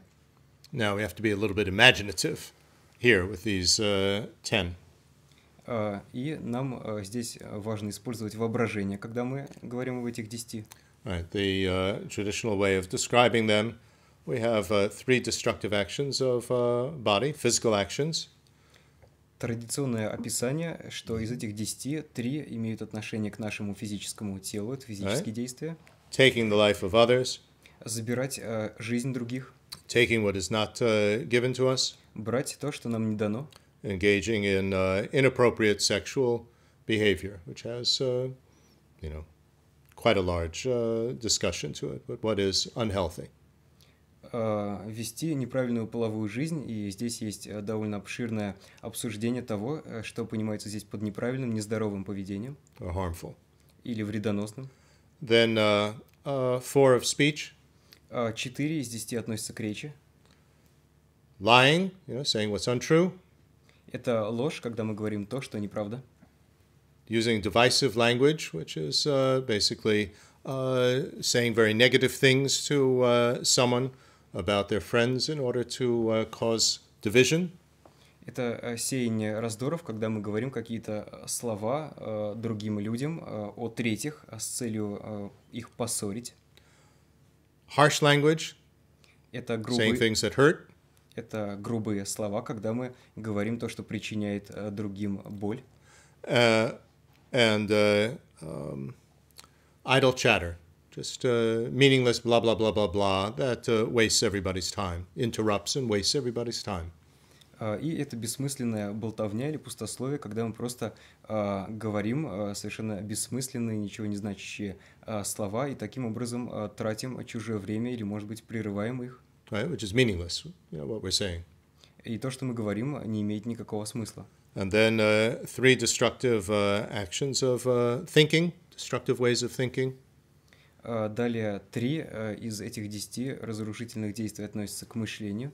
Now we have to be a little bit imaginative here with these uh, ten. А, и нам здесь важно использовать воображение, когда мы говорим об этих десяти. Right, the uh, traditional way of describing them, we have uh, three destructive actions of uh, body, physical actions – традиционное описание, что из этих 10 три имеют отношение к нашему физическому телу, это физические right. действия. Taking the life of others. Забирать э, жизнь других. Taking what is not uh, given to us. Брать то, что нам не дано. Engaging in uh, inappropriate sexual behavior, which has, uh, you know, quite a large uh, discussion to it. But what is unhealthy? А, вести неправильную половую жизнь, и здесь есть э, довольно обширное обсуждение того, э, что понимается здесь под неправильным, нездоровым поведением. Э, harmful. Или вредоносным. Then uh, uh, four of speech. А, четыре из десяти относятся к речи. Lying, you know, saying what's untrue. Это ложь, когда мы говорим то, что неправда. Using divisive language, which is uh, basically uh, saying very negative things to uh, someone about their friends in order to uh, cause division. Это э, сеяние раздоров, когда мы говорим какие-то э, слова э, другим людям э, о третьих а с целью э, их поссорить. Harsh language. Это грубые. Saying things that hurt. Это грубые слова, когда мы говорим то, что причиняет э, другим боль. Uh, and uh, um, idle chatter just uh, meaningless blah, blah, blah, blah, blah, that uh, wastes everybody's time, interrupts and wastes everybody's time. И это бессмысленная болтовня или пустословие, когда мы просто э, говорим э, совершенно бессмысленные, ничего не значащие э, слова и таким образом э, тратим чужое время или, может быть, прерываем их. Right, which is meaningless, you know, what we're saying. И то, что мы говорим, не имеет никакого смысла. And then uh, three destructive uh, actions of uh, thinking, destructive ways of thinking. Э, далее, три э, из этих десяти разрушительных действий относятся к мышлению.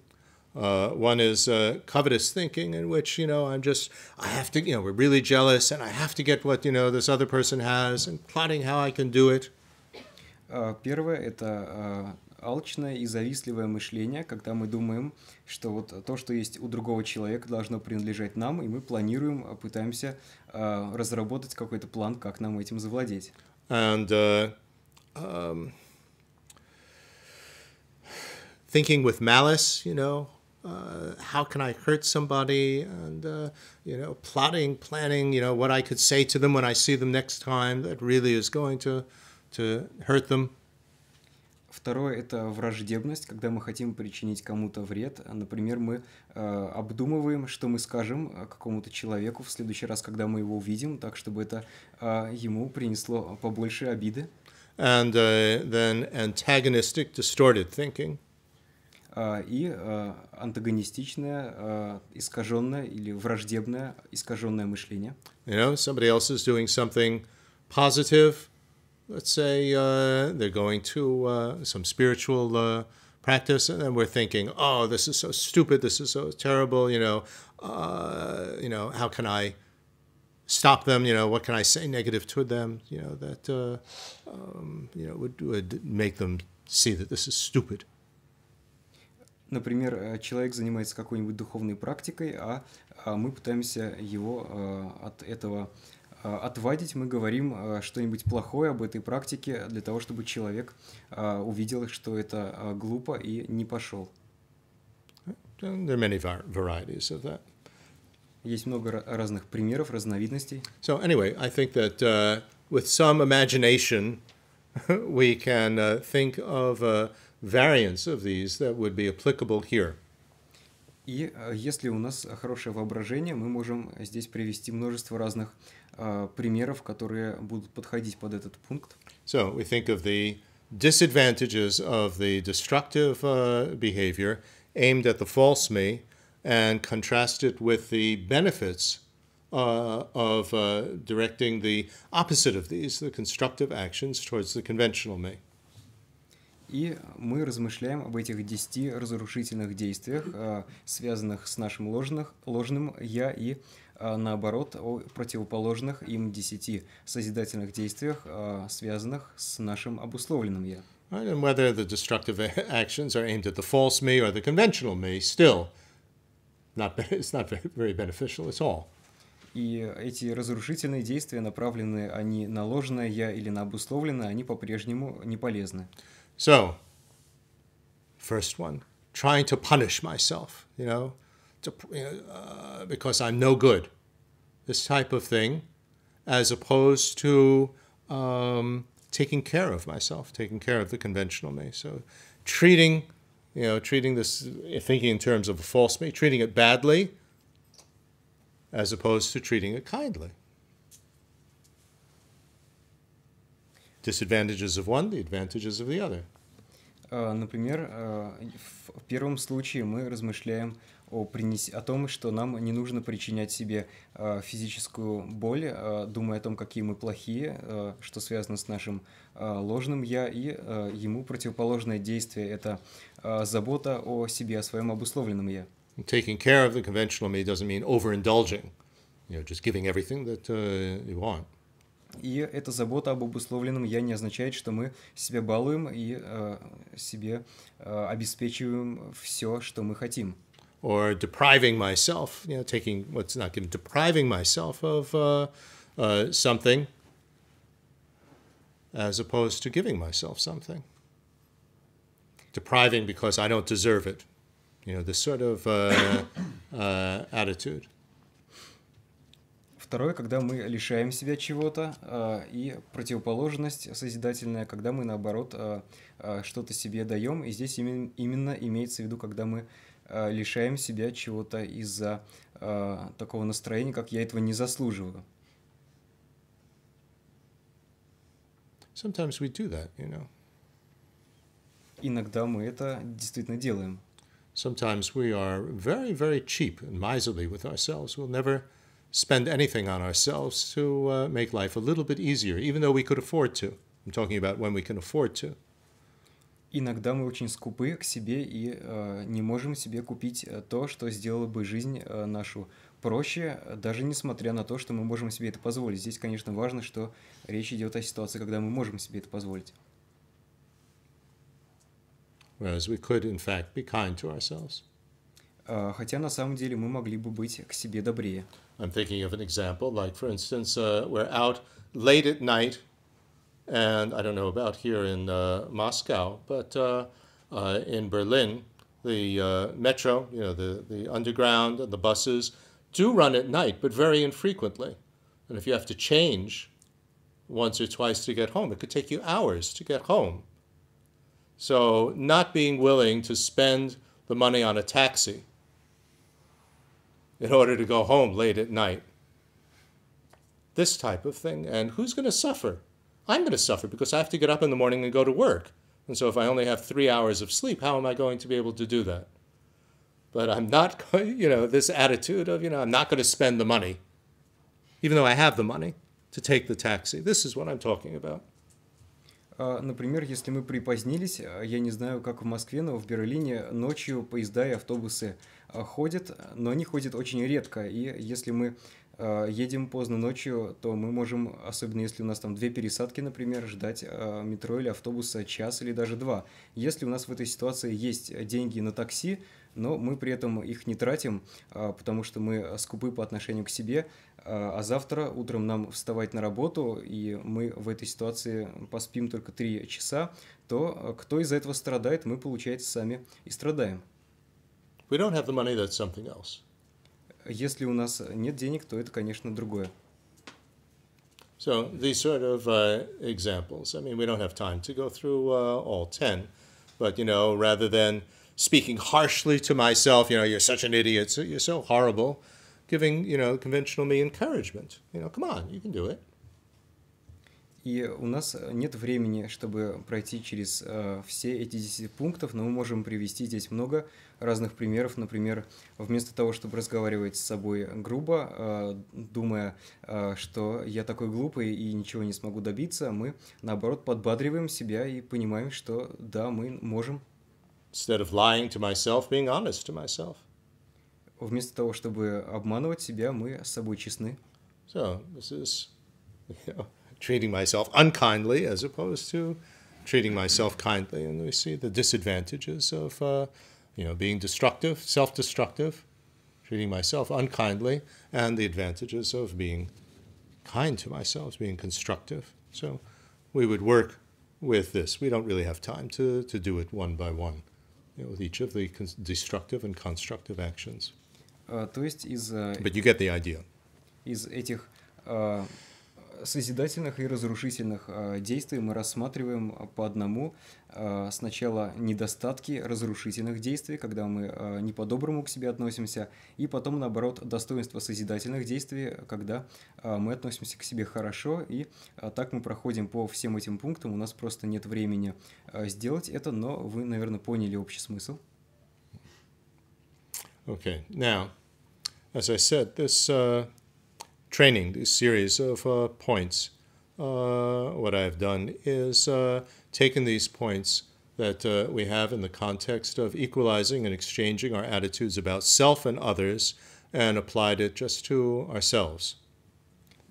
Uh, one is uh, covetous thinking, in which you know I'm just I have to you know we're really jealous and I have to get what you know this other person has and plotting how I can do it. Э, первое это алчное и завистливое мышление, когда мы думаем, что вот то, что есть у другого человека, должно принадлежать нам, и мы планируем, пытаемся разработать какой-то план, как нам этим завладеть. And uh, um, thinking with malice, you know, uh, how can I hurt somebody? And, uh, you know, plotting, planning, you know, what I could say to them when I see them next time that really is going to, to hurt them. Второе – это враждебность, когда мы хотим причинить кому-то вред. Например, мы э, обдумываем, что мы скажем э, какому-то человеку в следующий раз, когда мы его увидим, так, чтобы это э, ему принесло побольше обиды. and uh, then antagonistic, distorted thinking. и э, антагонистичное, э, искаженное или враждебное, искаженное мышление. You know, somebody else is doing something positive. Let's say uh, they're going to uh, some spiritual uh, practice, and then we're thinking, "Oh, this is so stupid. This is so terrible. You know, uh, you know, how can I?" stop them. You know, what can I say negative to them? You know, that uh, um, you know would, would make them see that this is stupid. Например, э, человек занимается какой-нибудь духовной практикой, а, а мы пытаемся его э, от этого э, отводить. Мы говорим что-нибудь плохое об этой практике для того, чтобы человек увидел, что это глупо и не пошел. There are many varieties of that. Есть много разных примеров, разновидностей. So anyway, I think that uh, with some imagination we can uh, think of uh, variants of these that would be applicable here. И если у нас хорошее воображение, мы можем здесь привести множество разных uh, примеров, которые будут подходить под этот пункт. So we think of the disadvantages of the destructive uh, behavior aimed at the false me, and contrast it with the benefits uh, of uh, directing the opposite of these, the constructive actions towards the conventional me. И мы размышляем об этих десяти разрушительных действиях, э, связанных с нашим ложных, ложным «я» и, э, наоборот, о противоположных им десяти созидательных действиях, э, связанных с нашим обусловленным «я». Right, and whether the destructive actions are aimed at the false me or the conventional me, still – not, it's not very beneficial at all. И эти разрушительные действия, направленные они на ложное «я» или на обусловленное, они по-прежнему не полезны. So, first one, trying to punish myself, you know, to, uh, because I'm no good. This type of thing, as opposed to um, taking care of myself, taking care of the conventional me. So, treating you know, treating this, thinking in terms of a false me, treating it badly as opposed to treating it kindly. Disadvantages of one, the advantages of the other. А, например, а, в первом случае мы размышляем о, принес... о том, что нам не нужно причинять себе а, физическую боль, э, думая о том, какие мы плохие, что связано с нашим ложным я, и ему противоположное действие это забота о себе, о своем обусловленном я. Taking care of the conventional me doesn't mean overindulging, you know, just giving everything that uh, you want. И эта забота об обусловленном я не означает, что мы себя балуем и э, себе э, обеспечиваем все, что мы хотим. Or depriving myself, you know, taking what's not given, depriving myself of uh, uh, something as opposed to giving myself something depriving because I don't deserve it. You know, this sort of uh, uh, attitude. Второе, когда мы лишаем себя чего-то, э, и противоположность созидательная, когда мы, наоборот, э, э, что-то себе даем. И здесь именно имеется в виду, когда мы лишаем себя чего-то из-за такого настроения, как я этого не заслуживаю. Sometimes we do that, you know. Иногда мы это действительно делаем. Sometimes we are very, very cheap and miserly with ourselves. We'll never spend anything on ourselves to uh, make life a little bit easier, even though we could afford to. I'm talking about when we can afford to. Иногда мы очень скупы к себе и э, не можем себе купить э, то, что сделало бы жизнь э, нашу проще, даже несмотря на то, что мы можем себе это позволить. Здесь, конечно, важно, что речь идет о ситуации, когда мы можем себе это позволить. whereas we could, in fact, be kind to ourselves. Э, хотя на самом деле мы могли бы быть к себе добрее. I'm thinking of an example, like for instance, uh, we're out late at night, and I don't know about here in uh, Moscow, but uh, uh, in Berlin, the uh, metro, you know, the, the underground and the buses do run at night, but very infrequently. And if you have to change once or twice to get home, it could take you hours to get home. So, not being willing to spend the money on a taxi in order to go home late at night. This type of thing. And who's going to suffer? I'm going to suffer because I have to get up in the morning and go to work. And so, if I only have three hours of sleep, how am I going to be able to do that? But I'm not, you know, this attitude of, you know, I'm not going to spend the money, even though I have the money to take the taxi. This is what I'm talking about. А, например, если мы припозднились, а, я не знаю, как в Москве, но в Берлине ночью поезда и автобусы а, ходят, но они ходят очень редко. И если мы едем поздно ночью, то мы можем, особенно если у нас там две пересадки, например, ждать метро или автобуса час или даже два. Если у нас в этой ситуации есть деньги на такси, но мы при этом их не тратим, а, потому что мы скупы по отношению к себе, а, а завтра утром нам вставать на работу, и мы в этой ситуации поспим только 3 часа, то а, кто из-за этого страдает, мы, получается, сами и страдаем. We don't have the money, that's something else. Если у нас нет денег, то это, конечно, другое. So these sort of uh, examples. I mean, we don't have time to go through uh, all ten, but you know, rather than speaking harshly to myself, you know, you're such an idiot, so you're so horrible, giving, you know, conventional me encouragement. You know, come on, you can do it. И у нас э, нет времени, чтобы пройти через э, все эти 10 пунктов, но мы можем привести здесь много разных примеров. Например, вместо того, чтобы разговаривать с собой грубо, э, думая, э, что я такой глупый и ничего не смогу добиться, мы наоборот подбадриваем себя и понимаем, что да, мы можем Instead of lying to myself, being honest to myself. Вместо того, чтобы обманывать себя, мы с собой честны. So this is you know, treating myself unkindly as opposed to treating myself kindly, and we see the disadvantages of uh, you know being destructive, self-destructive, treating myself unkindly, and the advantages of being kind to myself, being constructive. So we would work with this. We don't really have time to, to do it one by one know, with each of the destructive and constructive actions. Uh, то есть из... Э, but you get the idea. Из этих uh, созидательных и разрушительных а, действий мы рассматриваем по одному. А, сначала недостатки разрушительных действий, когда мы а, не по-доброму к себе относимся, и потом, наоборот, достоинство созидательных действий, когда мы относимся к себе хорошо, и так мы проходим по всем этим пунктам, у нас просто нет времени сделать это, но вы, наверное, поняли общий смысл. Okay, now, as I said, this uh, training, this series of uh, points, uh, what I've done is uh, taken these points that uh, we have in the context of equalizing and exchanging our attitudes about self and others and applied it just to ourselves.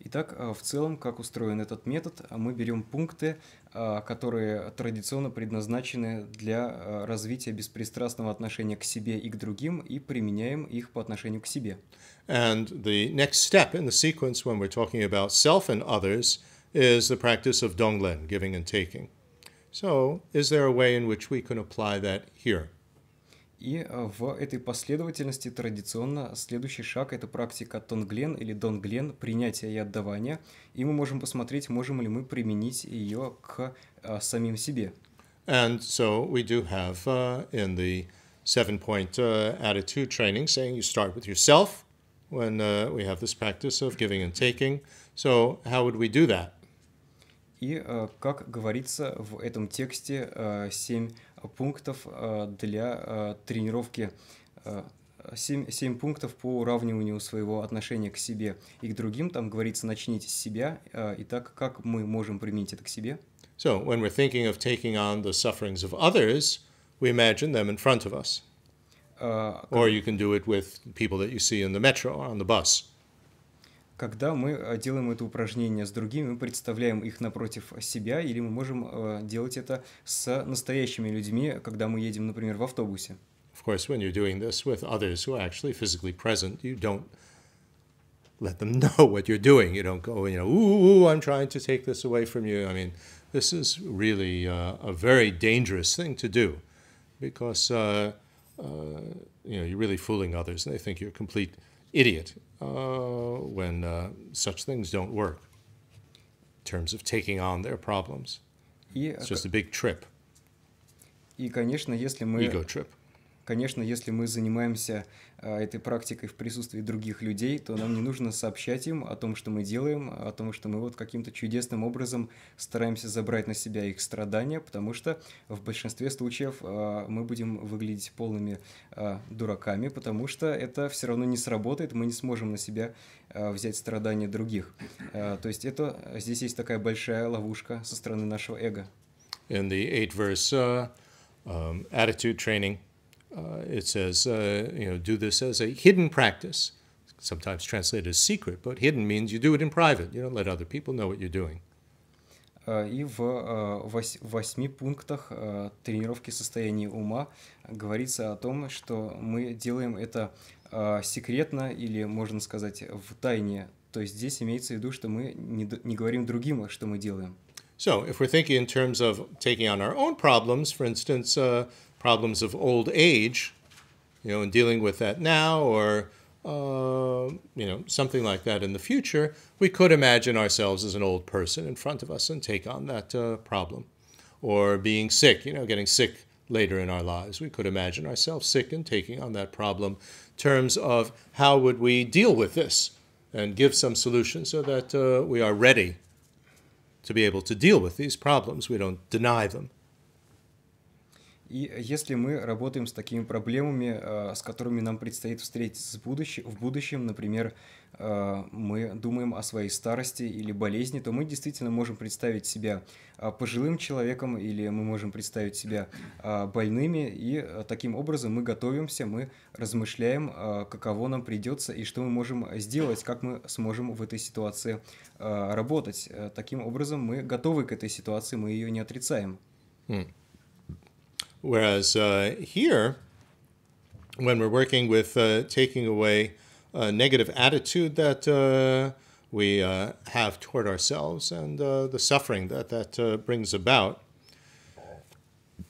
Итак, в целом, как устроен этот метод, мы берем пункты, которые традиционно предназначены для развития беспристрастного отношения к себе и к другим, и применяем их по отношению к себе. And the next step in the sequence when we're talking about self and others is the practice of donglen, giving and taking. So, is there a way in which we can apply that here? И э, в этой последовательности традиционно следующий шаг – это практика тонглен или донглен, принятия и отдавания. И мы можем посмотреть, можем ли мы применить ее к э, самим себе. And so we do have uh, in the seven-point uh, attitude training saying you start with yourself, when uh, we have this practice of giving and taking. So how would we do that? И, как говорится в этом тексте, семь пунктов для тренировки, семь, семь пунктов по уравниванию своего отношения к себе и к другим. Там говорится «начните с себя». Итак, как мы можем применить это к себе? So, when we're thinking of taking on the sufferings of others, we imagine them in front of us. Э, or you can do it with people that you see in the metro or on the bus. Когда мы э, делаем это упражнение с другими, мы представляем их напротив себя, или мы можем э, делать это с настоящими людьми, когда мы едем, например, в автобусе. Of course, when you're doing this with others who are actually physically present, you don't let them know what you're doing. You don't go, you know, ooh, ooh I'm trying to take this away from you. I mean, this is really uh, a very dangerous thing to do because uh, uh, you know, you're really fooling others, and they think you're a complete idiot uh, when uh, such things don't work in terms of taking on their problems. И, It's just a big trip. И, конечно, если мы... Ego trip. Конечно, если мы занимаемся а, этой практикой в присутствии других людей, то нам не нужно сообщать им о том, что мы делаем, о том, что мы вот каким-то чудесным образом стараемся забрать на себя их страдания, потому что в большинстве случаев а, мы будем выглядеть полными а, дураками, потому что это все равно не сработает, мы не сможем на себя взять страдания других. То есть это здесь есть такая большая ловушка со стороны нашего эго. In the eight verse uh, um, attitude training, Uh, it says, uh, you know, do this as a hidden practice, sometimes translated as secret, but hidden means you do it in private. You don't let other people know what you're doing. И в восьми пунктах тренировки состояния ума говорится о том, что мы делаем это секретно или, можно сказать, в тайне. То есть здесь имеется в виду, что мы не, не говорим другим, что мы делаем. So, if we're thinking in terms of taking on our own problems, for instance, uh, problems of old age, you know, and dealing with that now or, uh, you know, something like that in the future, we could imagine ourselves as an old person in front of us and take on that uh, problem. Or being sick, you know, getting sick later in our lives. We could imagine ourselves sick and taking on that problem terms of how would we deal with this and give some solutions so that uh, we are ready to be able to deal with these problems. We don't deny them. И если мы работаем с такими проблемами, э, с которыми нам предстоит встретиться в будущем, например, э, мы думаем о своей старости или болезни, то мы действительно можем представить себя э, пожилым человеком или мы можем представить себя больными, и таким образом мы готовимся, мы размышляем, каково нам придется и что мы можем сделать, как мы сможем в этой ситуации работать. Таким образом мы готовы к этой ситуации, мы ее не отрицаем. Mm. Whereas uh, here, when we're working with uh, taking away a negative attitude that uh, we uh, have toward ourselves and uh, the suffering that that uh, brings about,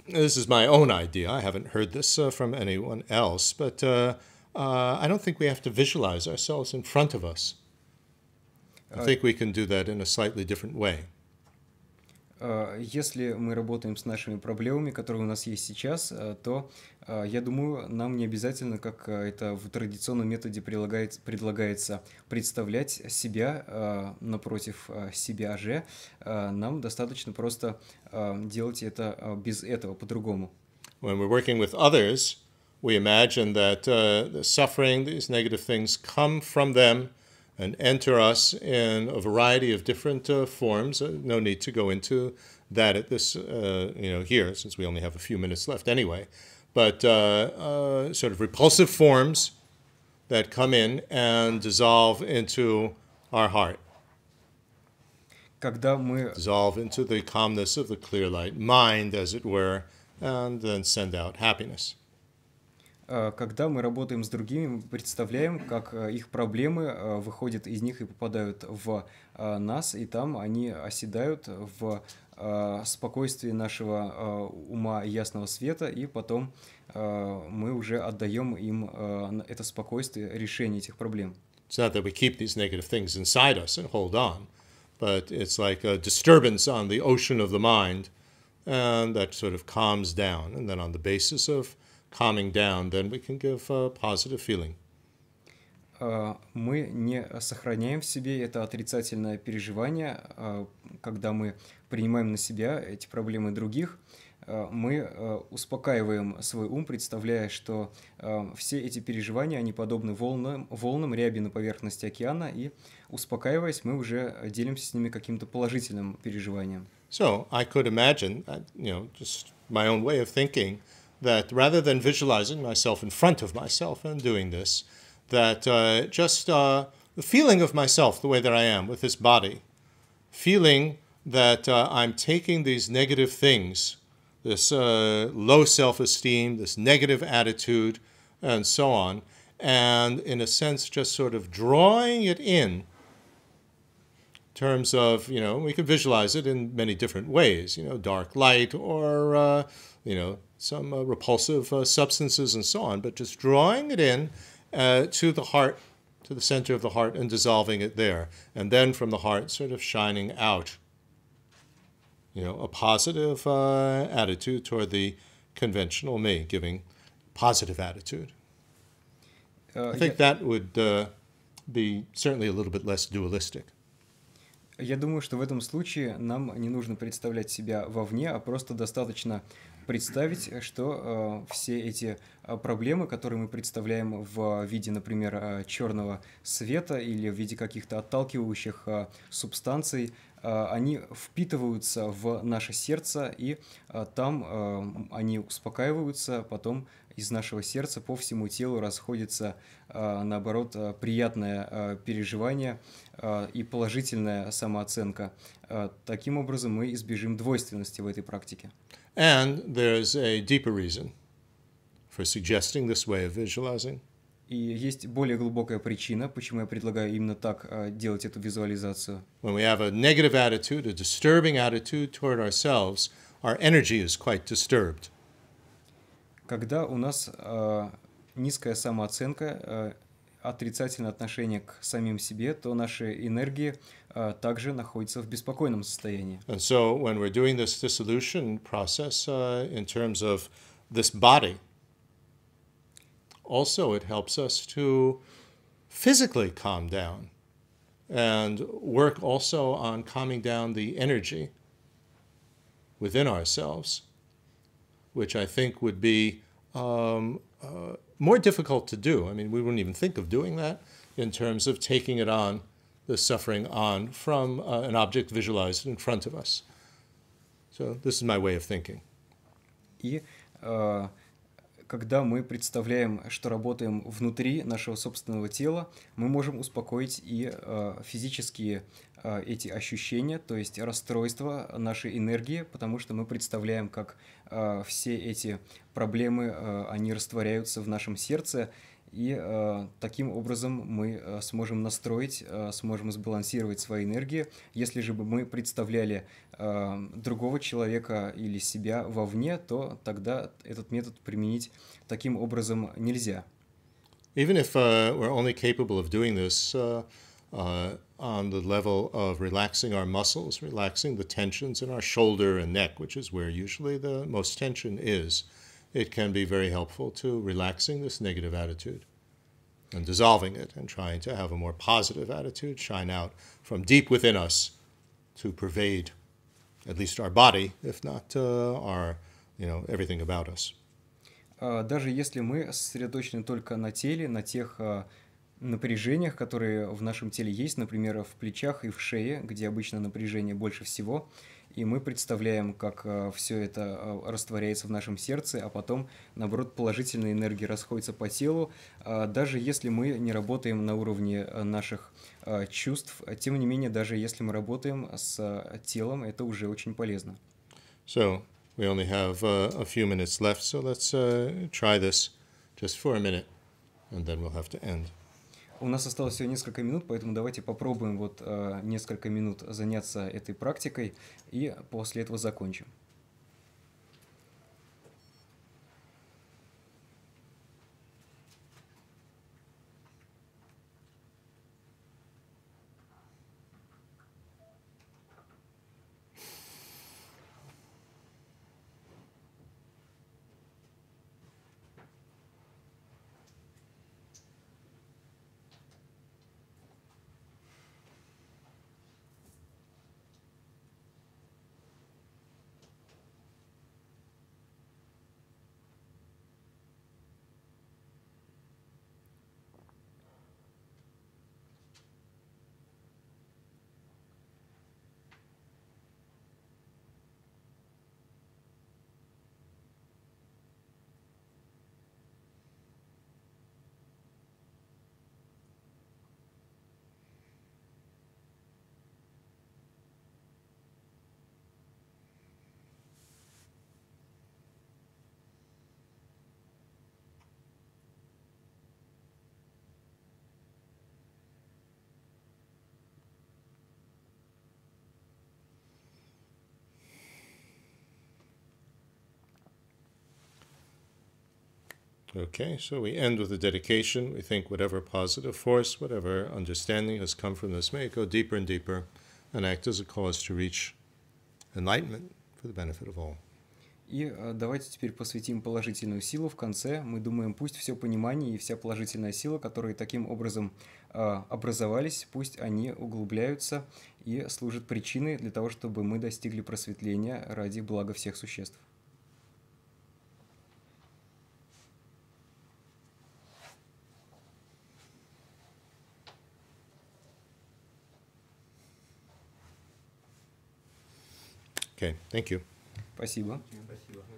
this is my own idea. I haven't heard this from anyone else, but I don't think we have to visualize ourselves in front of us. I think we can do that in a slightly different way. А, если мы работаем с нашими проблемами, которые у нас есть сейчас, а, то, а, я думаю, нам не обязательно, как это в традиционном методе предлагается, представлять себя напротив себя же. Нам достаточно просто делать это без этого, по-другому. When we're working with others, we imagine that uh, the suffering, these negative things come from them – and enter us in a variety of different uh, forms. Uh, no need to go into that at this, uh, you know, here, since we only have a few minutes left anyway. But uh, uh sort of repulsive forms that come in and dissolve into our heart. мы... Dissolve into the calmness of the clear light mind, as it were, and then send out happiness. Э, когда мы работаем с другими, мы представляем, как э, их проблемы э, выходят из них и попадают в нас, и там они оседают в спокойствии нашего ума и ясного света, и потом мы уже отдаем им это спокойствие решение этих проблем. It's not that we keep these negative things inside us and hold on, but it's like a disturbance on the ocean of the mind, and that sort of calms down. And then on the basis of calming down, then we can give a uh, positive feeling. А, мы не сохраняем в себе это отрицательное переживание, а, когда мы принимаем на себя эти проблемы других, а, мы успокаиваем свой ум, представляя, что все эти переживания, они подобны волнам, волнам ряби на поверхности океана, и успокаиваясь, мы уже делимся с ними каким-то положительным переживанием. So I could imagine, uh, you know, just my own way of thinking – that rather than visualizing myself in front of myself and doing this, that uh, just uh, the feeling of myself the way that I am with this body, feeling that uh, I'm taking these negative things, this uh, low self esteem, this negative attitude, and so on, and in a sense just sort of drawing it in terms of, you know, we can visualize it in many different ways, you know, dark light or, uh, you know, some uh, repulsive uh, substances and so on, but just drawing it in uh, to the heart, to the center of the heart, and dissolving it there. And then from the heart, sort of shining out. You know, a positive uh, attitude toward the conventional me, giving positive attitude. Uh, I think that would uh, be certainly a little bit less dualistic. Я думаю, что в этом случае нам не нужно представлять себя вовне, а просто достаточно представить, э, что э, все эти э, проблемы, которые мы представляем в виде, например, черного света или в виде каких-то отталкивающих субстанций, они впитываются в наше сердце, и там они успокаиваются, потом из нашего сердца по всему телу расходится, наоборот, приятное переживание и положительная самооценка. Таким образом мы избежим двойственности в этой практике. And there's a deeper reason for suggesting this way of visualizing. И есть более глубокая причина, почему я предлагаю именно так делать эту визуализацию. When we have a negative attitude, a disturbing attitude toward ourselves, our energy is quite disturbed. Когда у нас низкая самооценка, отрицательное отношение к самим себе, то наши энергии uh, также находятся в беспокойном состоянии. And so when we're doing this dissolution process uh, in terms of this body, also it helps us to physically calm down and work also on calming down the energy within ourselves, which I think would be um, uh, more difficult to do. I mean, we wouldn't even think of doing that in terms of taking it on, the suffering on, from uh, an object visualized in front of us. So this is my way of thinking. И когда мы представляем, что работаем внутри нашего собственного тела, мы можем успокоить и э, физические э, эти ощущения, то есть расстройство нашей энергии, потому что мы представляем, как э, все эти проблемы, э, они растворяются в нашем сердце, и э, таким образом мы э, сможем настроить, э, сможем сбалансировать свои энергии. Если же бы мы представляли э, другого человека или себя вовне, то тогда этот метод применить таким образом нельзя. Even if uh, we're only capable of doing this uh, uh, on the level of relaxing our muscles, relaxing the tensions in our shoulder and neck, which is where usually the most tension is, it can be very helpful to relaxing this negative attitude and dissolving it and trying to have a more positive attitude shine out from deep within us to pervade at least our body, if not uh, our, you know, everything about us. Даже если мы сосредоточены только на теле, на тех напряжениях, которые в нашем теле есть, например, в плечах и в шее, где обычно напряжение больше всего, uh, и мы представляем, как э, все это э, растворяется в нашем сердце, а потом, наоборот, положительная энергия расходится по телу, а даже если мы не работаем на уровне э, наших чувств, тем не менее, даже если мы работаем с телом, это уже очень полезно. So, we only have a few minutes left, so let's try this just for a minute, and then we'll have to end. У нас осталось всего несколько минут, поэтому давайте попробуем вот э, несколько минут заняться этой практикой и после этого закончим. Okay, so we end with a dedication. We think whatever positive force, whatever understanding has come from this, may it go deeper and deeper and act as a cause to reach enlightenment for the benefit of all. И э, давайте теперь посвятим положительную силу в конце. Мы думаем, пусть все понимание и вся положительная сила, которые таким образом э, образовались, пусть они углубляются и служат причиной для того, чтобы мы достигли просветления ради блага всех существ. Okay, thank you. Спасибо. Спасибо.